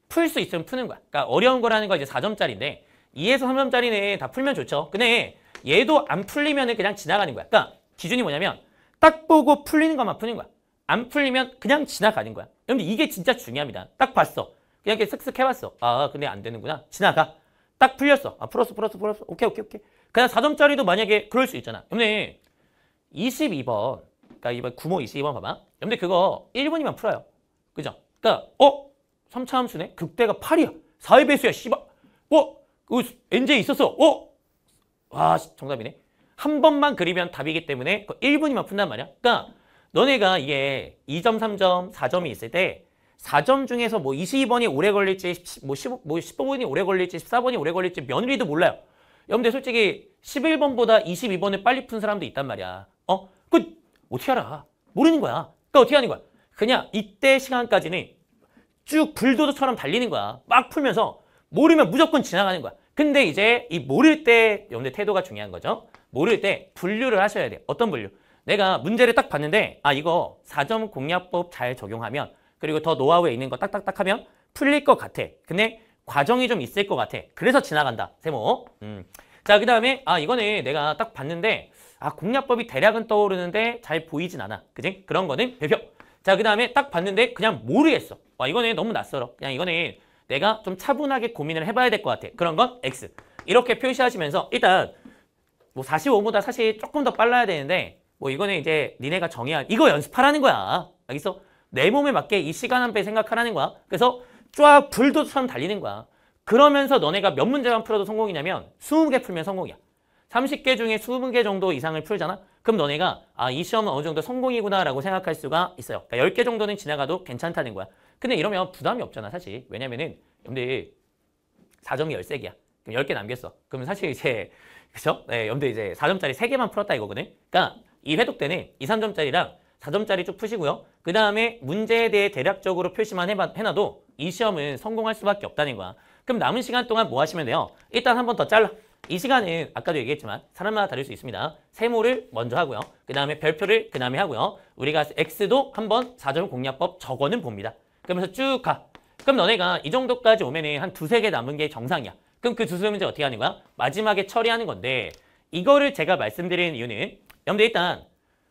풀 수 있으면 푸는 거야 그러니까 어려운 거라는 거 이제 4점짜리인데 2에서 3점짜리는 다 풀면 좋죠 근데 얘도 안 풀리면 그냥 지나가는 거야 그러니까 기준이 뭐냐면 딱 보고 풀리는 것만 푸는 거야. 안 풀리면 그냥 지나가는 거야. 여러분 이게 진짜 중요합니다. 딱 봤어. 그냥 이렇게 슥슥 해봤어. 아 근데 안 되는구나. 지나가. 딱 풀렸어. 아 풀었어 풀었어 풀었어. 오케이 오케이 오케이. 그냥 4점짜리도 만약에 그럴 수 있잖아. 여러분 22번 그러니까 이번 구모 22번 봐봐. 여러분 그거 1번이면 풀어요. 그죠? 그러니까 어? 3차함수네? 극대가 8이야. 4의 배수야. 씨발. 어? 그 NJ 있었어. 어? 와 정답이네. 한 번만 그리면 답이기 때문에 1분이면 그 푼단 말이야. 그러니까 너네가 이게 2점, 3점, 4점이 있을 때 4점 중에서 뭐 22번이 오래 걸릴지 뭐, 15, 뭐 15번이 오래 걸릴지 14번이 오래 걸릴지 며느리도 몰라요. 여러분들 솔직히 11번보다 22번을 빨리 푼 사람도 있단 말이야. 어? 그 어떻게 알아? 모르는 거야. 그러니까 어떻게 하는 거야? 그냥 이때 시간까지는 쭉 불도저처럼 달리는 거야. 막 풀면서 모르면 무조건 지나가는 거야. 근데 이제 이 모를 때 여러분들 태도가 중요한 거죠. 모를 때 분류를 하셔야 돼요. 어떤 분류? 내가 문제를 딱 봤는데 아 이거 사점 공략법 잘 적용하면 그리고 더 노하우에 있는 거 딱딱딱 하면 풀릴 것 같아. 근데 과정이 좀 있을 것 같아. 그래서 지나간다. 세모. 음. 자, 그 다음에 아 이거는 내가 딱 봤는데 아 공략법이 대략은 떠오르는데 잘 보이진 않아. 그지? 그런 거는 별표. 자, 그 다음에 딱 봤는데 그냥 모르겠어. 와 이거는 너무 낯설어. 그냥 이거는 내가 좀 차분하게 고민을 해봐야 될 것 같아. 그런 건 X. 이렇게 표시하시면서 일단 뭐 45보다 사실 조금 더 빨라야 되는데 뭐 이거는 이제 니네가 정해야 이거 연습하라는 거야. 여기서 내 몸에 맞게 이 시간 한 배 생각하라는 거야. 그래서 쫙 불도처럼 달리는 거야. 그러면서 너네가 몇 문제만 풀어도 성공이냐면 20개 풀면 성공이야. 30개 중에 20개 정도 이상을 풀잖아? 그럼 너네가 아, 이 시험은 어느 정도 성공이구나 라고 생각할 수가 있어요. 그러니까 10개 정도는 지나가도 괜찮다는 거야. 근데 이러면 부담이 없잖아, 사실. 왜냐면은, 근데 4점이 13개야. 그럼 10개 남겼어. 그러면 사실 이제 그쵸? 네, 염두 이제 4점짜리 3개만 풀었다 이거거든. 그니까이 회독 때는 2, 3점짜리랑 4점짜리 쭉 푸시고요. 그 다음에 문제에 대해 대략적으로 표시만 해봐, 해놔도 이 시험은 성공할 수밖에 없다는 거야. 그럼 남은 시간 동안 뭐 하시면 돼요? 일단 한 번 더 잘라. 이 시간은 아까도 얘기했지만 사람마다 다를 수 있습니다. 세모를 먼저 하고요. 그 다음에 별표를 그 다음에 하고요. 우리가 X도 한 번 4점 공략법 적어는 봅니다. 그러면서 쭉 가. 그럼 너네가 이 정도까지 오면은 한 두 세 개 남은 게 정상이야. 그럼 그 주술 문제 어떻게 하는 거야? 마지막에 처리하는 건데 이거를 제가 말씀드리는 이유는 여러분들 일단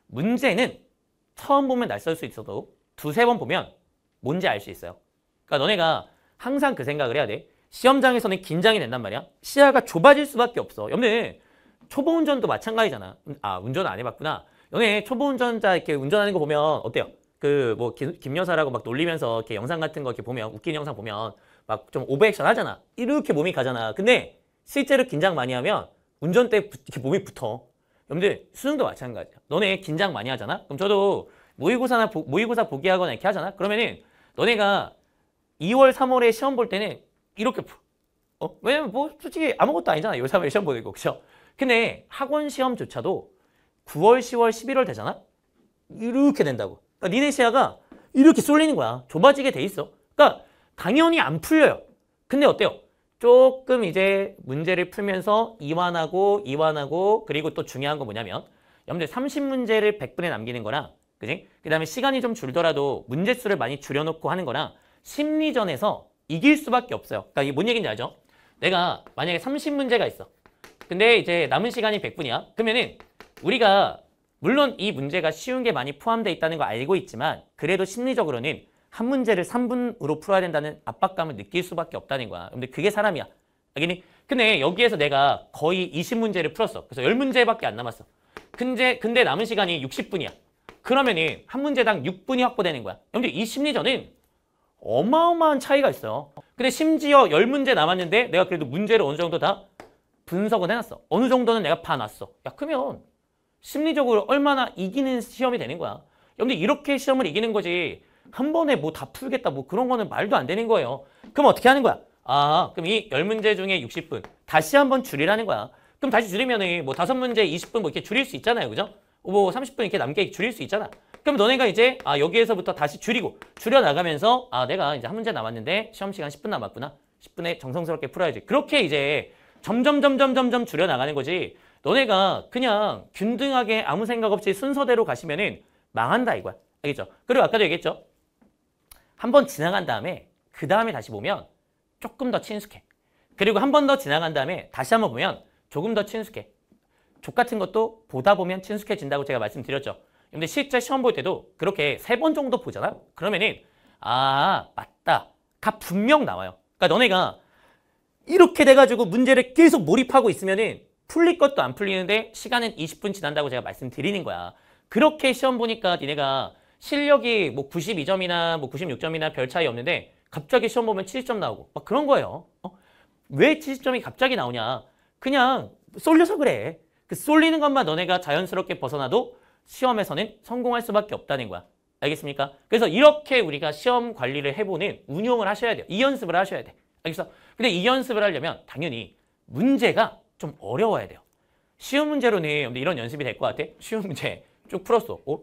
문제는 처음 보면 낯설 수 있어도 두세 번 보면 뭔지 알 수 있어요. 그러니까 너네가 항상 그 생각을 해야 돼. 시험장에서는 긴장이 된단 말이야. 시야가 좁아질 수밖에 없어. 여러분들 초보 운전도 마찬가지잖아. 음, 아 운전 안 해봤구나. 너네 초보 운전자 이렇게 운전하는 거 보면 어때요? 그 뭐김 여사라고 막 놀리면서 이렇게 영상 같은 거 이렇게 보면 웃긴 영상 보면 막좀 오버액션 하잖아. 이렇게 몸이 가잖아. 근데 실제로 긴장 많이 하면 운전 대 부, 이렇게 몸이 붙어. 여러분들 수능도 마찬가지야. 너네 긴장 많이 하잖아. 그럼 저도 모의고사나 보, 모의고사 보기하거나 이렇게 하잖아. 그러면은 너네가 2월, 3월에 시험 볼 때는 이렇게 풀. 어? 왜냐면 뭐 솔직히 아무것도 아니잖아. 2월, 3월에 시험 보는 거. 그죠? 근데 학원 시험조차도 9월, 10월, 11월 되잖아? 이렇게 된다고. 그러니까 니네 시야가 이렇게 쏠리는 거야. 좁아지게 돼 있어. 그러니까 당연히 안 풀려요. 근데 어때요? 조금 이제 문제를 풀면서 이완하고 이완하고 그리고 또 중요한 건 뭐냐면 여러에들 30문제를 100분에 남기는 거랑 그지? 그 다음에 시간이 좀 줄더라도 문제 수를 많이 줄여놓고 하는 거랑 심리전에서 이길 수밖에 없어요. 그니까 이게 뭔 얘기인지 알죠? 내가 만약에 30문제가 있어. 근데 이제 남은 시간이 100분이야. 그러면은 우리가 물론 이 문제가 쉬운 게 많이 포함되어 있다는 거 알고 있지만 그래도 심리적으로는 한 문제를 3분으로 풀어야 된다는 압박감을 느낄 수밖에 없다는 거야. 근데 그게 사람이야. 알겠니? 근데 여기에서 내가 거의 20문제를 풀었어. 그래서 10문제밖에 안 남았어. 근데, 근데 남은 시간이 60분이야. 그러면은 한 문제당 6분이 확보되는 거야. 근데 이 심리전은 어마어마한 차이가 있어 근데 심지어 10문제 남았는데 내가 그래도 문제를 어느 정도 다 분석은 해놨어. 어느 정도는 내가 봐놨어. 야, 그러면 심리적으로 얼마나 이기는 시험이 되는 거야. 근데 이렇게 시험을 이기는 거지 한 번에 뭐 다 풀겠다 뭐 그런 거는 말도 안 되는 거예요. 그럼 어떻게 하는 거야? 아 그럼 이 열문제 중에 60분 다시 한 번 줄이라는 거야. 그럼 다시 줄이면은 뭐 다섯 문제 20분 뭐 이렇게 줄일 수 있잖아요. 그죠? 뭐 30분 이렇게 남게 줄일 수 있잖아. 그럼 너네가 이제 아 여기에서부터 다시 줄이고 줄여나가면서 아 내가 이제 한 문제 남았는데 시험 시간 10분 남았구나. 10분에 정성스럽게 풀어야지. 그렇게 이제 점점 점점 점점 줄여나가는 거지. 너네가 그냥 균등하게 아무 생각 없이 순서대로 가시면은 망한다 이거야. 알겠죠? 그리고 아까도 얘기했죠. 한번 지나간 다음에 그 다음에 다시 보면 조금 더 친숙해. 그리고 한 번 더 지나간 다음에 다시 한번 보면 조금 더 친숙해. 족 같은 것도 보다 보면 친숙해진다고 제가 말씀드렸죠. 근데 실제 시험 볼 때도 그렇게 세 번 정도 보잖아? 그러면은 아 맞다. 가 분명 나와요. 그러니까 너네가 이렇게 돼가지고 문제를 계속 몰입하고 있으면은 풀릴 것도 안 풀리는데 시간은 20분 지난다고 제가 말씀드리는 거야. 그렇게 시험 보니까 니네가 실력이 뭐 92점이나 뭐 96점이나 별 차이 없는데 갑자기 시험 보면 70점 나오고 막 그런 거예요. 어? 왜 70점이 갑자기 나오냐? 그냥 쏠려서 그래. 그 쏠리는 것만 너네가 자연스럽게 벗어나도 시험에서는 성공할 수밖에 없다는 거야. 알겠습니까? 그래서 이렇게 우리가 시험 관리를 해보는 운용을 하셔야 돼요. 이 연습을 하셔야 돼. 알겠어? 근데 이 연습을 하려면 당연히 문제가 좀 어려워야 돼요. 쉬운 문제로는 이런 연습이 될 것 같아. 쉬운 문제 쭉 풀었어. 어?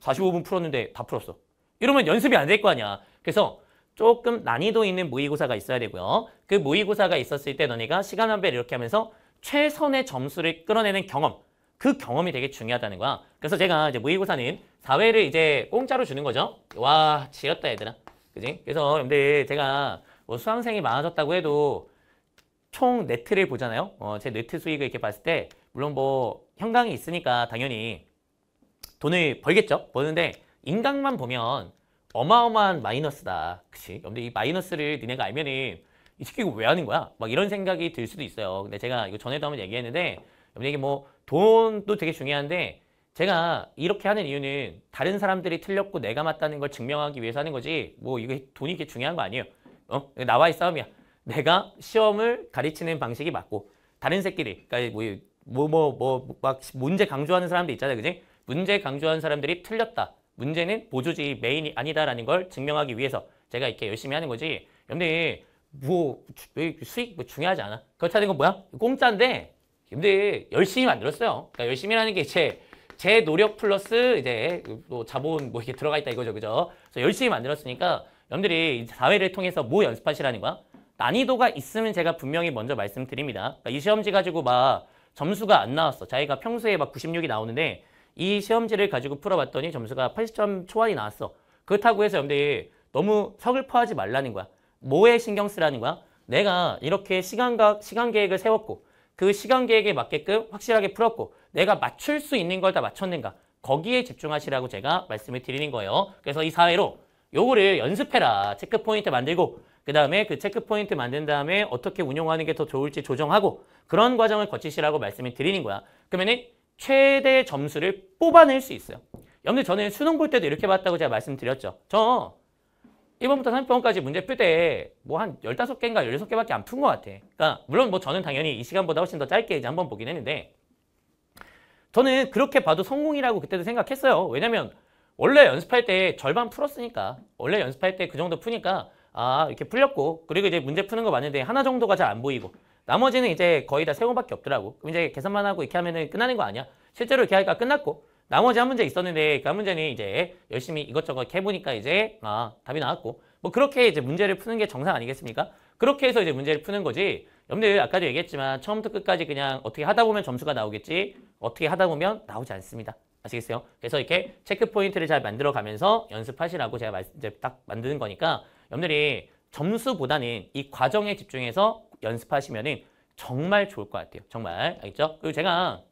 45분 풀었는데 다 풀었어. 이러면 연습이 안 될 거 아니야. 그래서 조금 난이도 있는 모의고사가 있어야 되고요. 그 모의고사가 있었을 때 너네가 시간 한 배를 이렇게 하면서 최선의 점수를 끌어내는 경험, 그 경험이 되게 중요하다는 거야. 그래서 제가 이제 모의고사는 4회를 이제 공짜로 주는 거죠. 와, 지었다 얘들아. 그지? 그래서 근데 제가 뭐 수강생이 많아졌다고 해도 총 네트를 보잖아요. 어, 제 네트 수익을 이렇게 봤을 때 물론 뭐 현강이 있으니까 당연히 돈을 벌겠죠? 버는데 인강만 보면 어마어마한 마이너스다. 그치? 근데 이 마이너스를 니네가 알면은 이 새끼 이왜 하는 거야? 막 이런 생각이 들 수도 있어요. 근데 제가 이거 전에도 한 번 얘기했는데 여러분에게 뭐 돈도 되게 중요한데 제가 이렇게 하는 이유는 다른 사람들이 틀렸고 내가 맞다는 걸 증명하기 위해서 하는 거지 뭐 이거 돈이 이렇게 중요한 거 아니에요. 어? 나와의 싸움이야. 내가 시험을 가르치는 방식이 맞고 다른 새끼들 그러니까 뭐 뭐 뭐막 뭐, 뭐, 뭐 문제 강조하는 사람들 있잖아요. 그지? 문제 강조한 사람들이 틀렸다. 문제는 보조지 메인이 아니다라는 걸 증명하기 위해서 제가 이렇게 열심히 하는 거지. 근데 뭐 수익 뭐 중요하지 않아. 그렇다는 건 뭐야? 공짜인데 근데 열심히 만들었어요. 그러니까 열심히라는 게 제 제 노력 플러스 이제 뭐 자본 뭐 이렇게 들어가 있다 이거죠, 그죠? 그래서 열심히 만들었으니까 여러분들이 사회를 통해서 뭐 연습하시라는 거야? 난이도가 있으면 제가 분명히 먼저 말씀드립니다. 그러니까 이 시험지 가지고 막 점수가 안 나왔어. 자기가 평소에 막 96이 나오는데 이 시험지를 가지고 풀어봤더니 점수가 80점 초반이 나왔어. 그렇다고 해서 여러분들이 너무 서글퍼하지 말라는 거야. 뭐에 신경 쓰라는 거야? 내가 이렇게 시간과 시간 계획을 세웠고 그 시간 계획에 맞게끔 확실하게 풀었고 내가 맞출 수 있는 걸 다 맞췄는가 거기에 집중하시라고 제가 말씀을 드리는 거예요. 그래서 이 사회로 요거를 연습해라. 체크 포인트 만들고 그 다음에 그 체크 포인트 만든 다음에 어떻게 운용하는 게 더 좋을지 조정하고 그런 과정을 거치시라고 말씀을 드리는 거야. 그러면은 최대 점수를 뽑아낼 수 있어요. 여러분들 저는 수능 볼 때도 이렇게 봤다고 제가 말씀드렸죠. 저 1번부터 30번까지 문제 풀 때 뭐한 15개인가 16개밖에 안 푼 것 같아. 그러니까 물론 뭐 저는 당연히 이 시간보다 훨씬 더 짧게 이제 한번 보긴 했는데 저는 그렇게 봐도 성공이라고 그때도 생각했어요. 왜냐면 원래 연습할 때 절반 풀었으니까 원래 연습할 때 그 정도 푸니까 아 이렇게 풀렸고 그리고 이제 문제 푸는 거 맞는데 하나 정도가 잘 안 보이고 나머지는 이제 거의 다 세공밖에 없더라고. 그럼 이제 계산만 하고 이렇게 하면은 끝나는 거 아니야. 실제로 이렇게 하니까 끝났고 나머지 한 문제 있었는데 그 한 문제는 이제 열심히 이것저것 해보니까 이제 아 답이 나왔고 뭐 그렇게 이제 문제를 푸는 게 정상 아니겠습니까? 그렇게 해서 이제 문제를 푸는 거지 여러분들 아까도 얘기했지만 처음부터 끝까지 그냥 어떻게 하다 보면 점수가 나오겠지 어떻게 하다 보면 나오지 않습니다. 아시겠어요? 그래서 이렇게 체크 포인트를 잘 만들어 가면서 연습하시라고 제가 이제 딱 만드는 거니까 여러분들이 점수보다는 이 과정에 집중해서 연습하시면은 정말 좋을 것 같아요. 정말 알겠죠? 그리고 제가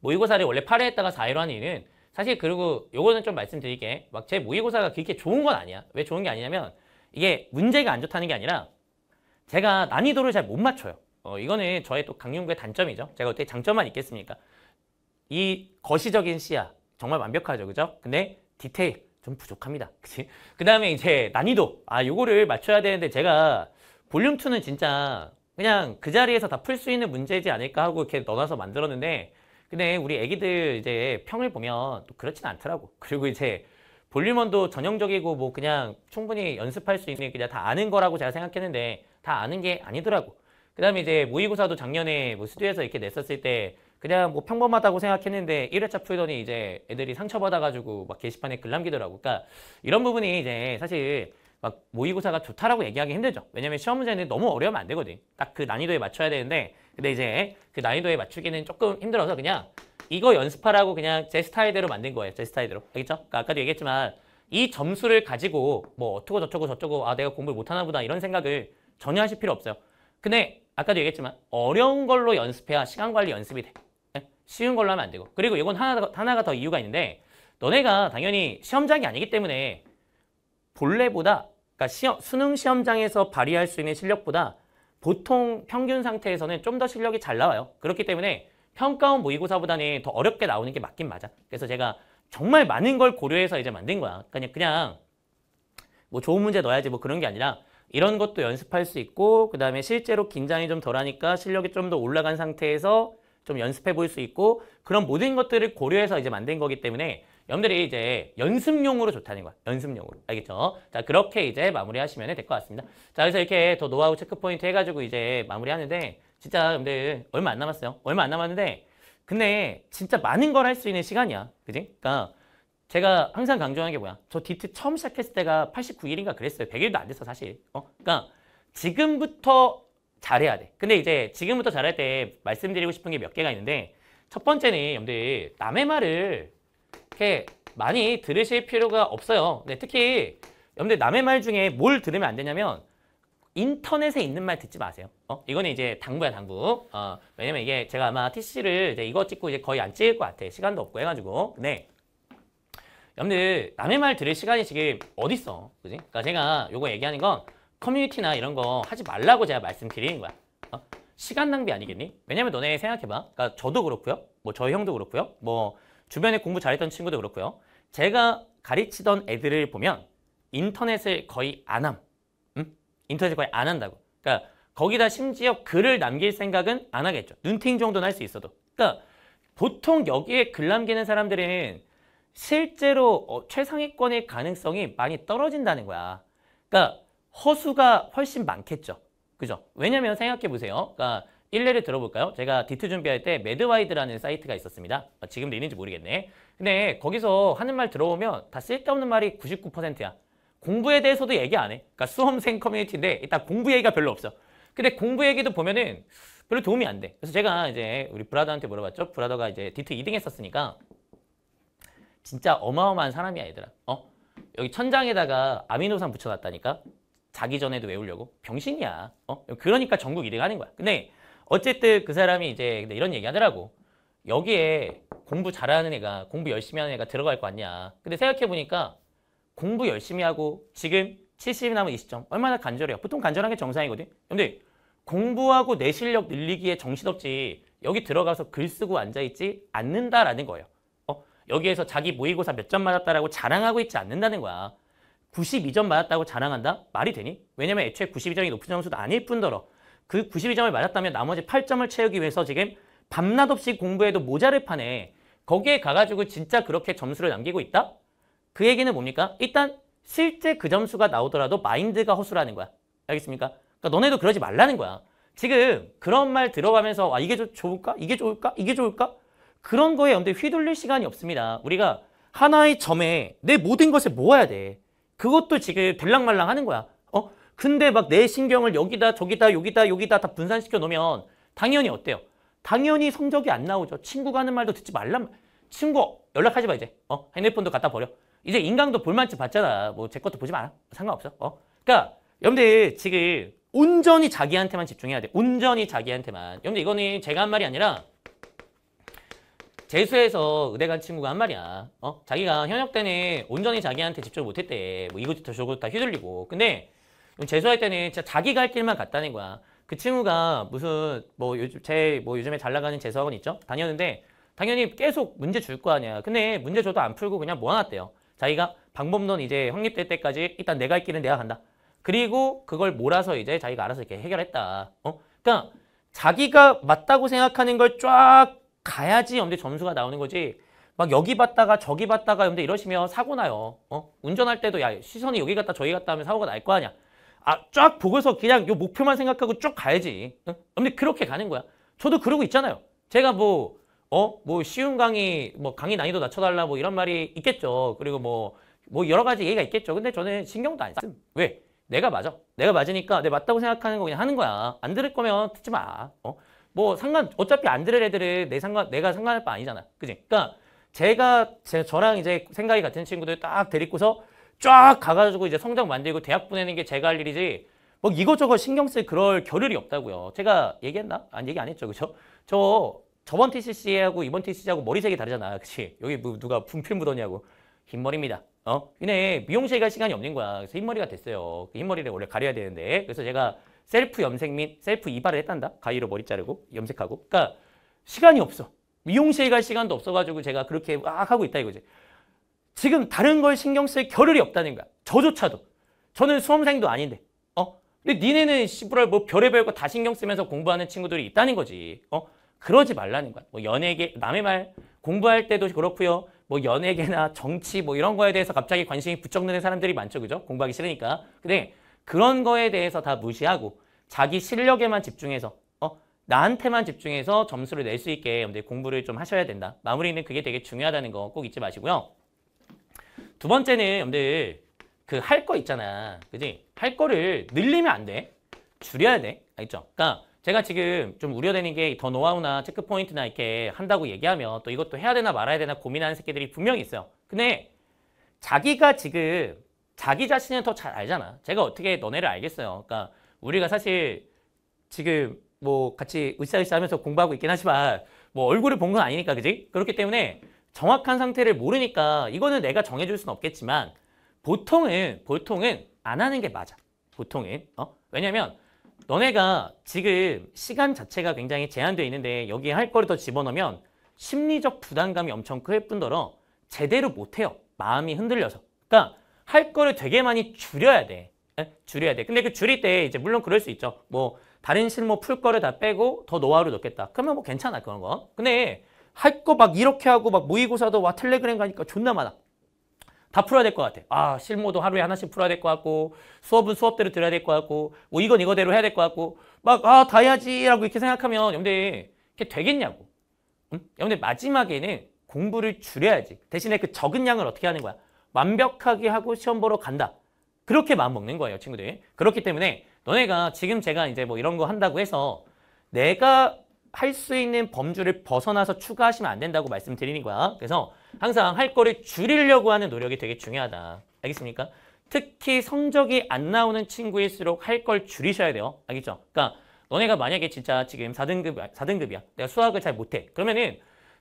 모의고사를 원래 8회에다가 4회로 하는 이유는 사실 그리고 요거는 좀 말씀드릴게 막 제 모의고사가 그렇게 좋은 건 아니야. 왜 좋은 게 아니냐면 이게 문제가 안 좋다는 게 아니라 제가 난이도를 잘 못 맞춰요. 어, 이거는 저의 또 강윤구의 단점이죠. 제가 어떻게 장점만 있겠습니까? 이 거시적인 시야 정말 완벽하죠. 그죠? 근데 디테일 좀 부족합니다. <laughs> 그 다음에 이제 난이도. 아, 요거를 맞춰야 되는데 제가 볼륨2는 진짜 그냥 그 자리에서 다 풀 수 있는 문제지 않을까 하고 이렇게 넣어서 만들었는데 근데 우리 애기들 이제 평을 보면 또 그렇진 않더라고. <laughs> 그리고 이제 볼륨원도 전형적이고 뭐 그냥 충분히 연습할 수 있는 그냥 다 아는 거라고 제가 생각했는데 다 아는 게 아니더라고. 그 다음에 이제 모의고사도 작년에 뭐 스튜디오에서 이렇게 냈었을 때 그냥 뭐 평범하다고 생각했는데 1회차 풀더니 이제 애들이 상처받아가지고 막 게시판에 글 남기더라고. 그러니까 이런 부분이 이제 사실 막 모의고사가 좋다라고 얘기하기 힘들죠. 왜냐면 시험 문제는 너무 어려우면 안 되거든. 딱 그 난이도에 맞춰야 되는데 근데 이제 그 난이도에 맞추기는 조금 힘들어서 그냥 이거 연습하라고 그냥 제 스타일대로 만든 거예요. 제 스타일대로. 알겠죠? 그러니까 아까도 얘기했지만 이 점수를 가지고 뭐 어쩌고 저쩌고 저쩌고 아 내가 공부를 못하나 보다 이런 생각을 전혀 하실 필요 없어요. 근데 아까도 얘기했지만 어려운 걸로 연습해야 시간 관리 연습이 돼. 예? 쉬운 걸로 하면 안 되고. 그리고 이건 하나, 하나가 더 이유가 있는데 너네가 당연히 시험장이 아니기 때문에 본래보다 그러니까 시험, 수능 시험장에서 발휘할 수 있는 실력보다 보통 평균 상태에서는 좀 더 실력이 잘 나와요. 그렇기 때문에 평가원 모의고사보다는 더 어렵게 나오는 게 맞긴 맞아. 그래서 제가 정말 많은 걸 고려해서 이제 만든 거야. 그냥 그냥 뭐 좋은 문제 넣어야지 뭐 그런 게 아니라 이런 것도 연습할 수 있고 그 다음에 실제로 긴장이 좀 덜하니까 실력이 좀 더 올라간 상태에서 좀 연습해 볼 수 있고 그런 모든 것들을 고려해서 이제 만든 거기 때문에 여러분들이 이제 연습용으로 좋다는 거야. 연습용으로. 알겠죠? 자, 그렇게 이제 마무리하시면 될 것 같습니다. 자, 그래서 이렇게 더 노하우 체크포인트 해가지고 이제 마무리하는데 진짜 여러분들 얼마 안 남았어요. 얼마 안 남았는데 근데 진짜 많은 걸 할 수 있는 시간이야. 그지? 그러니까 제가 항상 강조하는 게 뭐야? 저 디트 처음 시작했을 때가 89일인가 그랬어요. 100일도 안 됐어, 사실. 어? 그러니까 지금부터 잘해야 돼. 근데 이제 지금부터 잘할 때 말씀드리고 싶은 게 몇 개가 있는데 첫 번째는 여러분들 남의 말을 이렇게 많이 들으실 필요가 없어요. 네, 특히 여러분들 남의 말 중에 뭘 들으면 안 되냐면 인터넷에 있는 말 듣지 마세요. 어? 이거는 이제 당부야 당부. 어, 왜냐면 이게 제가 아마 TC를 이제 이거 찍고 이제 거의 안 찍을 것 같아. 시간도 없고 해가지고. 네. 여러분들 남의 말 들을 시간이 지금 어딨어. 그지? 그러니까 제가 요거 얘기하는 건 커뮤니티나 이런 거 하지 말라고 제가 말씀드리는 거야. 어? 시간 낭비 아니겠니? 왜냐면 너네 생각해봐. 그러니까 저도 그렇고요. 뭐 저희 형도 그렇고요. 뭐 주변에 공부 잘했던 친구도 그렇고요. 제가 가르치던 애들을 보면 인터넷을 거의 안 함. 음? 인터넷을 거의 안 한다고. 그러니까 거기다 심지어 글을 남길 생각은 안 하겠죠. 눈팅 정도는 할 수 있어도. 그러니까 보통 여기에 글 남기는 사람들은 실제로 어, 최상위권의 가능성이 많이 떨어진다는 거야. 그러니까 허수가 훨씬 많겠죠. 그죠? 왜냐면 생각해 보세요. 그러니까 일례를 들어볼까요? 제가 디트 준비할 때 매드와이드라는 사이트가 있었습니다. 아, 지금도 있는지 모르겠네. 근데 거기서 하는 말 들어오면 다 쓸데없는 말이 99%야. 공부에 대해서도 얘기 안 해. 그러니까 수험생 커뮤니티인데 일단 공부 얘기가 별로 없어. 근데 공부 얘기도 보면은 별로 도움이 안 돼. 그래서 제가 이제 우리 브라더한테 물어봤죠. 브라더가 이제 디트 2등 했었으니까 진짜 어마어마한 사람이야 얘들아. 어? 여기 천장에다가 아미노산 붙여놨다니까. 자기 전에도 외우려고. 병신이야. 어? 그러니까 전국 1등 하는 거야. 근데 어쨌든 그 사람이 이제 이런 얘기 하더라고. 여기에 공부 잘하는 애가 공부 열심히 하는 애가 들어갈 거 아니야. 근데 생각해보니까 공부 열심히 하고 지금 70이 남은 이0점 얼마나 간절해요. 보통 간절한 게 정상이거든. 근데 공부하고 내 실력 늘리기에 정신없지 여기 들어가서 글 쓰고 앉아있지 않는다라는 거예요. 어? 여기에서 자기 모의고사 몇 점 맞았다라고 자랑하고 있지 않는다는 거야. 92점 맞았다고 자랑한다? 말이 되니? 왜냐면 애초에 92점이 높은 점수도 아닐 뿐더러 그 92점을 맞았다면 나머지 8점을 채우기 위해서 지금 밤낮 없이 공부해도 모자를 파네. 거기에 가가지고 진짜 그렇게 점수를 남기고 있다? 그 얘기는 뭡니까? 일단 실제 그 점수가 나오더라도 마인드가 허술하는 거야. 알겠습니까? 그러니까 너네도 그러지 말라는 거야. 지금 그런 말 들어가면서 와 이게 좋을까? 이게 좋을까? 이게 좋을까? 그런 거에 근데 휘둘릴 시간이 없습니다. 우리가 하나의 점에 내 모든 것을 모아야 돼. 그것도 지금 들락말랑 하는 거야. 근데 막 내 신경을 여기다 저기다 여기다 여기다 다 분산시켜 놓으면 당연히 어때요? 당연히 성적이 안 나오죠. 친구가 하는 말도 듣지 말란 친구 연락하지 마 이제. 어? 핸드폰도 갖다 버려. 이제 인강도 볼만치 봤잖아. 뭐 제 것도 보지 마라. 상관없어. 어? 그러니까 여러분들 지금 온전히 자기한테만 집중해야 돼. 온전히 자기한테만. 여러분들 이거는 제가 한 말이 아니라 재수해서 의대 간 친구가 한 말이야. 어? 자기가 현역 때는 온전히 자기한테 집중을 못했대. 뭐 이것저것 도도다 휘둘리고. 근데 재수할 때는 진짜 자기가 할 길만 갔다는 거야. 그 친구가 무슨 뭐 요즘 제 뭐 요즘에 잘 나가는 재수학원 있죠? 다녔는데 당연히 계속 문제 줄 거 아니야. 근데 문제 줘도 안 풀고 그냥 모아놨대요. 자기가 방법론 이제 확립될 때까지 일단 내가 할 길은 내가 간다. 그리고 그걸 몰아서 이제 자기가 알아서 이렇게 해결했다. 어? 그러니까 자기가 맞다고 생각하는 걸 쫙 가야지 염대 점수가 나오는 거지. 막 여기 봤다가 저기 봤다가 염대 이러시면 사고 나요. 어? 운전할 때도 야 시선이 여기 갔다 저기 갔다 하면 사고가 날 거 아니야. 아, 쫙 보고서 그냥 요 목표만 생각하고 쭉 가야지. 응? 근데 그렇게 가는 거야. 저도 그러고 있잖아요. 제가 뭐, 어, 뭐 쉬운 강의, 뭐 강의 난이도 낮춰달라 뭐 이런 말이 있겠죠. 그리고 뭐, 뭐 여러 가지 얘기가 있겠죠. 근데 저는 신경도 안 씀. 왜? 내가 맞아. 내가 맞으니까 내 맞다고 생각하는 거 그냥 하는 거야. 안 들을 거면 듣지 마. 어? 뭐 상관, 어차피 안 들을 애들은 내 상관, 내가 상관할 바 아니잖아. 그지? 그니까 제가, 제, 저랑 이제 생각이 같은 친구들 딱 데리고서 쫙 가가지고 이제 성적 만들고 대학 보내는 게 제가 할 일이지 뭐 이것저것 신경 쓸 그럴 겨를이 없다고요. 제가 얘기했나? 안 얘기 안 했죠, 그죠? 렇저 저번 TCC하고 이번 TCC하고 머리색이 다르잖아, 그치? 여기 뭐 누가 분필 묻었냐고. 흰 머리입니다. 어? 근데 미용실 갈 시간이 없는 거야. 그래서 흰머리가 됐어요. 그 흰머리를 원래 가려야 되는데. 그래서 제가 셀프 염색 및 셀프 이발을 했단다. 가위로 머리 자르고 염색하고. 그러니까 시간이 없어. 미용실 갈 시간도 없어가지고 제가 그렇게 막 하고 있다 이거지. 지금 다른 걸 신경 쓸 겨를이 없다는 거야. 저조차도. 저는 수험생도 아닌데. 어? 근데 니네는 씨부랄 뭐 별의별 거 다 신경 쓰면서 공부하는 친구들이 있다는 거지. 어? 그러지 말라는 거야. 뭐 연예계, 남의 말 공부할 때도 그렇고요. 뭐 연예계나 정치 뭐 이런 거에 대해서 갑자기 관심이 부쩍 느는 사람들이 많죠. 그죠? 공부하기 싫으니까. 근데 그런 거에 대해서 다 무시하고 자기 실력에만 집중해서 어? 나한테만 집중해서 점수를 낼 수 있게 여러분들 공부를 좀 하셔야 된다. 마무리는 그게 되게 중요하다는 거 꼭 잊지 마시고요. 두 번째는 여러분들 그 할 거 있잖아. 그지? 할 거를 늘리면 안 돼. 줄여야 돼. 알겠죠? 그러니까 제가 지금 좀 우려되는 게 더 노하우나 체크포인트나 이렇게 한다고 얘기하면 또 이것도 해야 되나 말아야 되나 고민하는 새끼들이 분명히 있어요. 근데 자기가 지금 자기 자신을 더 잘 알잖아. 제가 어떻게 너네를 알겠어요. 그러니까 우리가 사실 지금 뭐 같이 으쌰으쌰 하면서 공부하고 있긴 하지만 뭐 얼굴을 본 건 아니니까 그지? 그렇기 때문에 정확한 상태를 모르니까 이거는 내가 정해줄 수는 없겠지만 보통은 보통은 안 하는 게 맞아. 보통은 어? 왜냐면 너네가 지금 시간 자체가 굉장히 제한되어 있는데 여기에 할 거를 더 집어넣으면 심리적 부담감이 엄청 클 뿐더러 제대로 못해요. 마음이 흔들려서. 그러니까 할 거를 되게 많이 줄여야 돼. 줄여야 돼. 근데 그 줄일 때 이제 물론 그럴 수 있죠. 뭐 다른 실무 풀 거를 다 빼고 더 노하우를 넣겠다. 그러면 뭐 괜찮아 그런 건. 근데 할거막 이렇게 하고 막 모의고사도 와 텔레그램 가니까 존나 많아. 다 풀어야 될 것 같아. 아 실무도 하루에 하나씩 풀어야 될 것 같고 수업은 수업대로 들어야 될 것 같고 뭐 이건 이거대로 해야 될 것 같고 막 아 다 해야지라고 이렇게 생각하면 염대 그게 되겠냐고. 응? 염대 마지막에는 공부를 줄여야지. 대신에 그 적은 양을 어떻게 하는 거야? 완벽하게 하고 시험 보러 간다. 그렇게 마음 먹는 거예요, 친구들. 그렇기 때문에 너네가 지금 제가 이제 뭐 이런 거 한다고 해서 내가 할수 있는 범주를 벗어나서 추가하시면 안 된다고 말씀드리는 거야. 그래서 항상 할 거를 줄이려고 하는 노력이 되게 중요하다. 알겠습니까? 특히 성적이 안 나오는 친구일수록 할 걸 줄이셔야 돼요. 알겠죠? 그러니까 너네가 만약에 진짜 지금 4등급, 4등급이야. 내가 수학을 잘 못해. 그러면은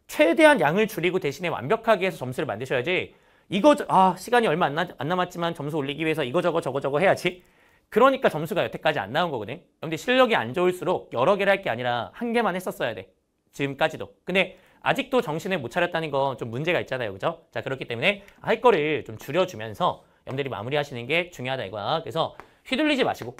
최대한 양을 줄이고 대신에 완벽하게 해서 점수를 만드셔야지 이거 아 시간이 얼마 안, 나, 안 남았지만 점수 올리기 위해서 이거저거 저거저거 해야지 그러니까 점수가 여태까지 안 나온 거거든. 근데 실력이 안 좋을수록 여러 개를 할 게 아니라 한 개만 했었어야 돼. 지금까지도. 근데 아직도 정신을 못 차렸다는 건 좀 문제가 있잖아요. 그죠? 자, 그렇기 때문에 할 거를 좀 줄여주면서 여러분들이 마무리하시는 게 중요하다 이거야. 그래서 휘둘리지 마시고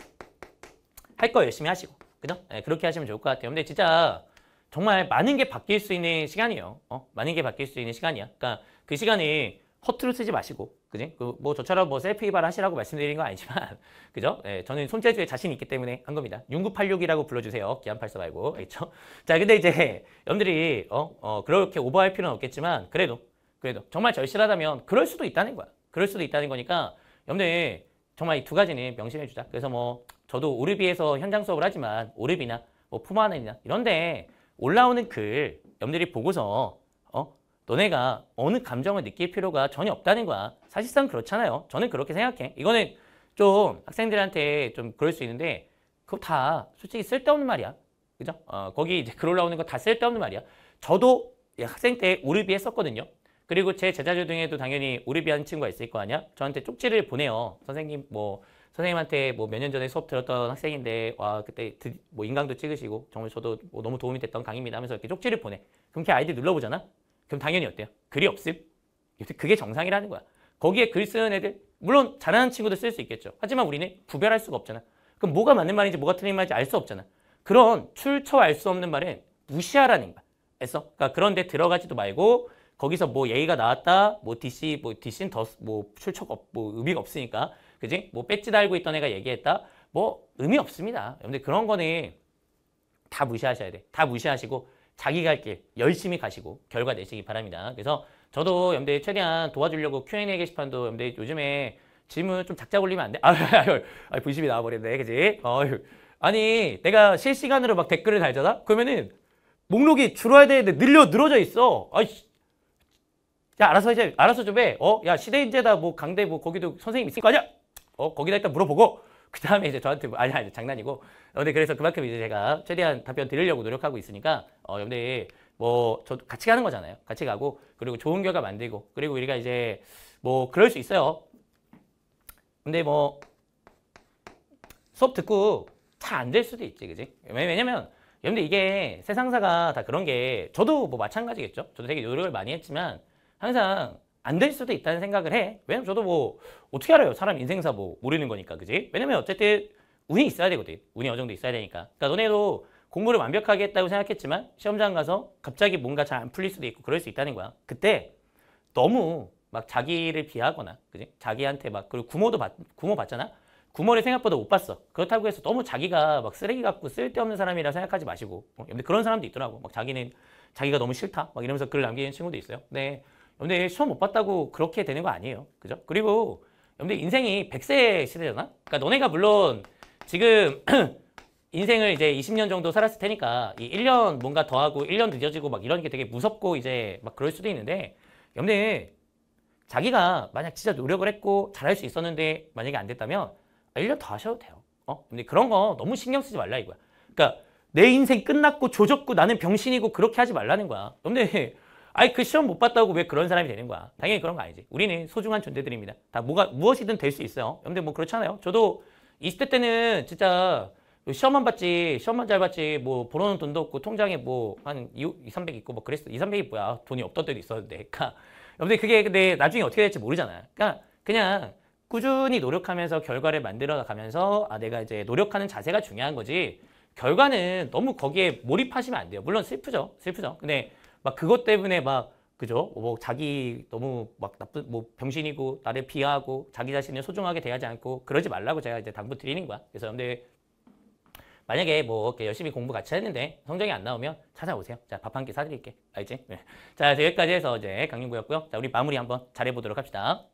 할 거 열심히 하시고 그죠? 네, 그렇게 하시면 좋을 것 같아요. 근데 진짜 정말 많은 게 바뀔 수 있는 시간이에요. 어? 많은 게 바뀔 수 있는 시간이야. 그러니까 그 시간에 허투루 쓰지 마시고 그지? 그 뭐 저처럼 뭐 셀프 이발 하시라고 말씀드린 건 아니지만 <laughs> 그죠? 예, 저는 손재주에 자신이 있기 때문에 한 겁니다. 6986이라고 불러주세요. 기안팔4 말고 <laughs> 알겠죠? 자 근데 이제 여러분들이 어, 어 그렇게 오버할 필요는 없겠지만 그래도 그래도 정말 절실하다면 그럴 수도 있다는 거야. 그럴 수도 있다는 거니까 여러분들 정말 이 두 가지는 명심해주자. 그래서 뭐 저도 오르비에서 현장 수업을 하지만 오르비나 뭐품마안이나 이런데 올라오는 글 여러분들이 보고서 너네가 어느 감정을 느낄 필요가 전혀 없다는 거야. 사실상 그렇잖아요. 저는 그렇게 생각해. 이거는 좀 학생들한테 좀 그럴 수 있는데 그거 다 솔직히 쓸데없는 말이야. 그죠? 어, 거기 이제 글 올라오는 거 다 쓸데없는 말이야. 저도 학생 때 오르비 했었거든요. 그리고 제 제자들 중에도 당연히 오르비 하는 친구가 있을 거 아니야? 저한테 쪽지를 보내요. 선생님 뭐 선생님한테 뭐 몇 년 전에 수업 들었던 학생인데 와 그때 드, 뭐 인강도 찍으시고 정말 저도 뭐 너무 도움이 됐던 강의입니다 하면서 이렇게 쪽지를 보내. 그럼 걔 아이디 눌러보잖아. 그럼 당연히 어때요? 글이 없음? 그게 정상이라는 거야. 거기에 글 쓰는 애들, 물론 잘하는 친구도쓸 수 있겠죠. 하지만 우리는 구별할 수가 없잖아. 그럼 뭐가 맞는 말인지 뭐가 틀린 말인지 알 수 없잖아. 그런 출처 알 수 없는 말은 무시하라는 거야. 그래서 그러니까 그런데 들어가지도 말고 거기서 뭐 예의가 나왔다, 뭐 DC, 뭐 DC는 더, 뭐 출처가, 없, 뭐 의미가 없으니까, 그지? 뭐뺏지 달고 있던 애가 얘기했다, 뭐 의미 없습니다. 여러분들 그런 거는 다 무시하셔야 돼. 다 무시하시고 자기 갈 길 열심히 가시고 결과 내시기 바랍니다. 그래서 저도 염대 최대한 도와주려고 Q&A 게시판도 염대 요즘에 질문 좀 작작 올리면 안 돼? 아유, 아유, 아유, 분심이 나와버렸네, 그지? 어휴. 아니, 내가 실시간으로 막 댓글을 달잖아? 그러면은 목록이 줄어야 되는데 늘려, 늘어져 있어. 아이씨. 야, 알아서 이제, 알아서 좀 해. 어? 야, 시대인재다, 뭐, 강대, 뭐, 거기도 선생님 있을 거 아니야? 어, 거기다 일단 물어보고. 그 다음에 이제 저한테 뭐, 아니 아니 장난이고 근데 그래서 그만큼 이제 제가 최대한 답변 드리려고 노력하고 있으니까 어 염대 뭐저 같이 가는 거잖아요 같이 가고 그리고 좋은 결과 만들고 그리고 우리가 이제 뭐 그럴 수 있어요 근데 뭐 수업 듣고 잘 안 될 수도 있지 그지 왜냐면 염대 이게 세상사가 다 그런 게 저도 뭐 마찬가지겠죠 저도 되게 노력을 많이 했지만 항상 안될 수도 있다는 생각을 해. 왜냐면 저도 뭐 어떻게 알아요? 사람 인생사 뭐 모르는 거니까 그지? 왜냐면 어쨌든 운이 있어야 되거든. 운이 어느 정도 있어야 되니까. 그러니까 너네도 공부를 완벽하게 했다고 생각했지만 시험장 가서 갑자기 뭔가 잘 안 풀릴 수도 있고 그럴 수 있다는 거야. 그때 너무 막 자기를 비하거나 그지? 자기한테 막 그리고 구모도 받, 구모 봤잖아 구모를 생각보다 못 봤어. 그렇다고 해서 너무 자기가 막 쓰레기 같고 쓸데없는 사람이라 생각하지 마시고. 어? 근데 그런 사람도 있더라고. 막 자기는 자기가 너무 싫다. 막 이러면서 글을 남기는 친구도 있어요. 네. 여러분들 시험 못 봤다고 그렇게 되는 거 아니에요. 그죠? 그리고 여러분들 인생이 100세 시대잖아? 그러니까 너네가 물론 지금 <clears throat> 인생을 이제 20년 정도 살았을 테니까 이 1년 뭔가 더하고 1년 늦어지고 막 이런 게 되게 무섭고 이제 막 그럴 수도 있는데 여러분들 자기가 만약 진짜 노력을 했고 잘할 수 있었는데 만약에 안 됐다면 1년 아, 더 하셔도 돼요. 어? 근데 그런 거 너무 신경 쓰지 말라 이거야. 그러니까 내 인생 끝났고 조졌고 나는 병신이고 그렇게 하지 말라는 거야. 근데 아이 그 시험 못 봤다고 왜 그런 사람이 되는 거야. 당연히 그런 거 아니지. 우리는 소중한 존재들입니다. 다 뭐가 무엇이든 될 수 있어요. 근데 뭐 그렇잖아요. 저도 20대 때는 진짜 시험만 봤지, 시험만 잘 봤지, 뭐, 벌어놓은 돈도 없고, 통장에 뭐, 한 2, 300 있고, 뭐, 그랬어. 2, 300이 뭐야. 돈이 없던 때도 있었는데. 그니까, 여러분들 그게 근데 나중에 어떻게 될지 모르잖아. 그니까, 그냥 꾸준히 노력하면서 결과를 만들어 가면서, 아, 내가 이제 노력하는 자세가 중요한 거지. 결과는 너무 거기에 몰입하시면 안 돼요. 물론 슬프죠. 슬프죠. 근데 막 그것 때문에 막 그죠? 뭐 자기 너무 막 나쁜 뭐 병신이고 나를 비하하고 자기 자신을 소중하게 대하지 않고 그러지 말라고 제가 이제 당부 드리는 거야. 그래서 근데 만약에 뭐 이렇게 열심히 공부 같이 했는데 성적이 안 나오면 찾아오세요. 자, 밥 한 끼 사드릴게. 알지? 네. 자, 여기까지 해서 이제 강림구였고요. 자, 우리 마무리 한번 잘해보도록 합시다.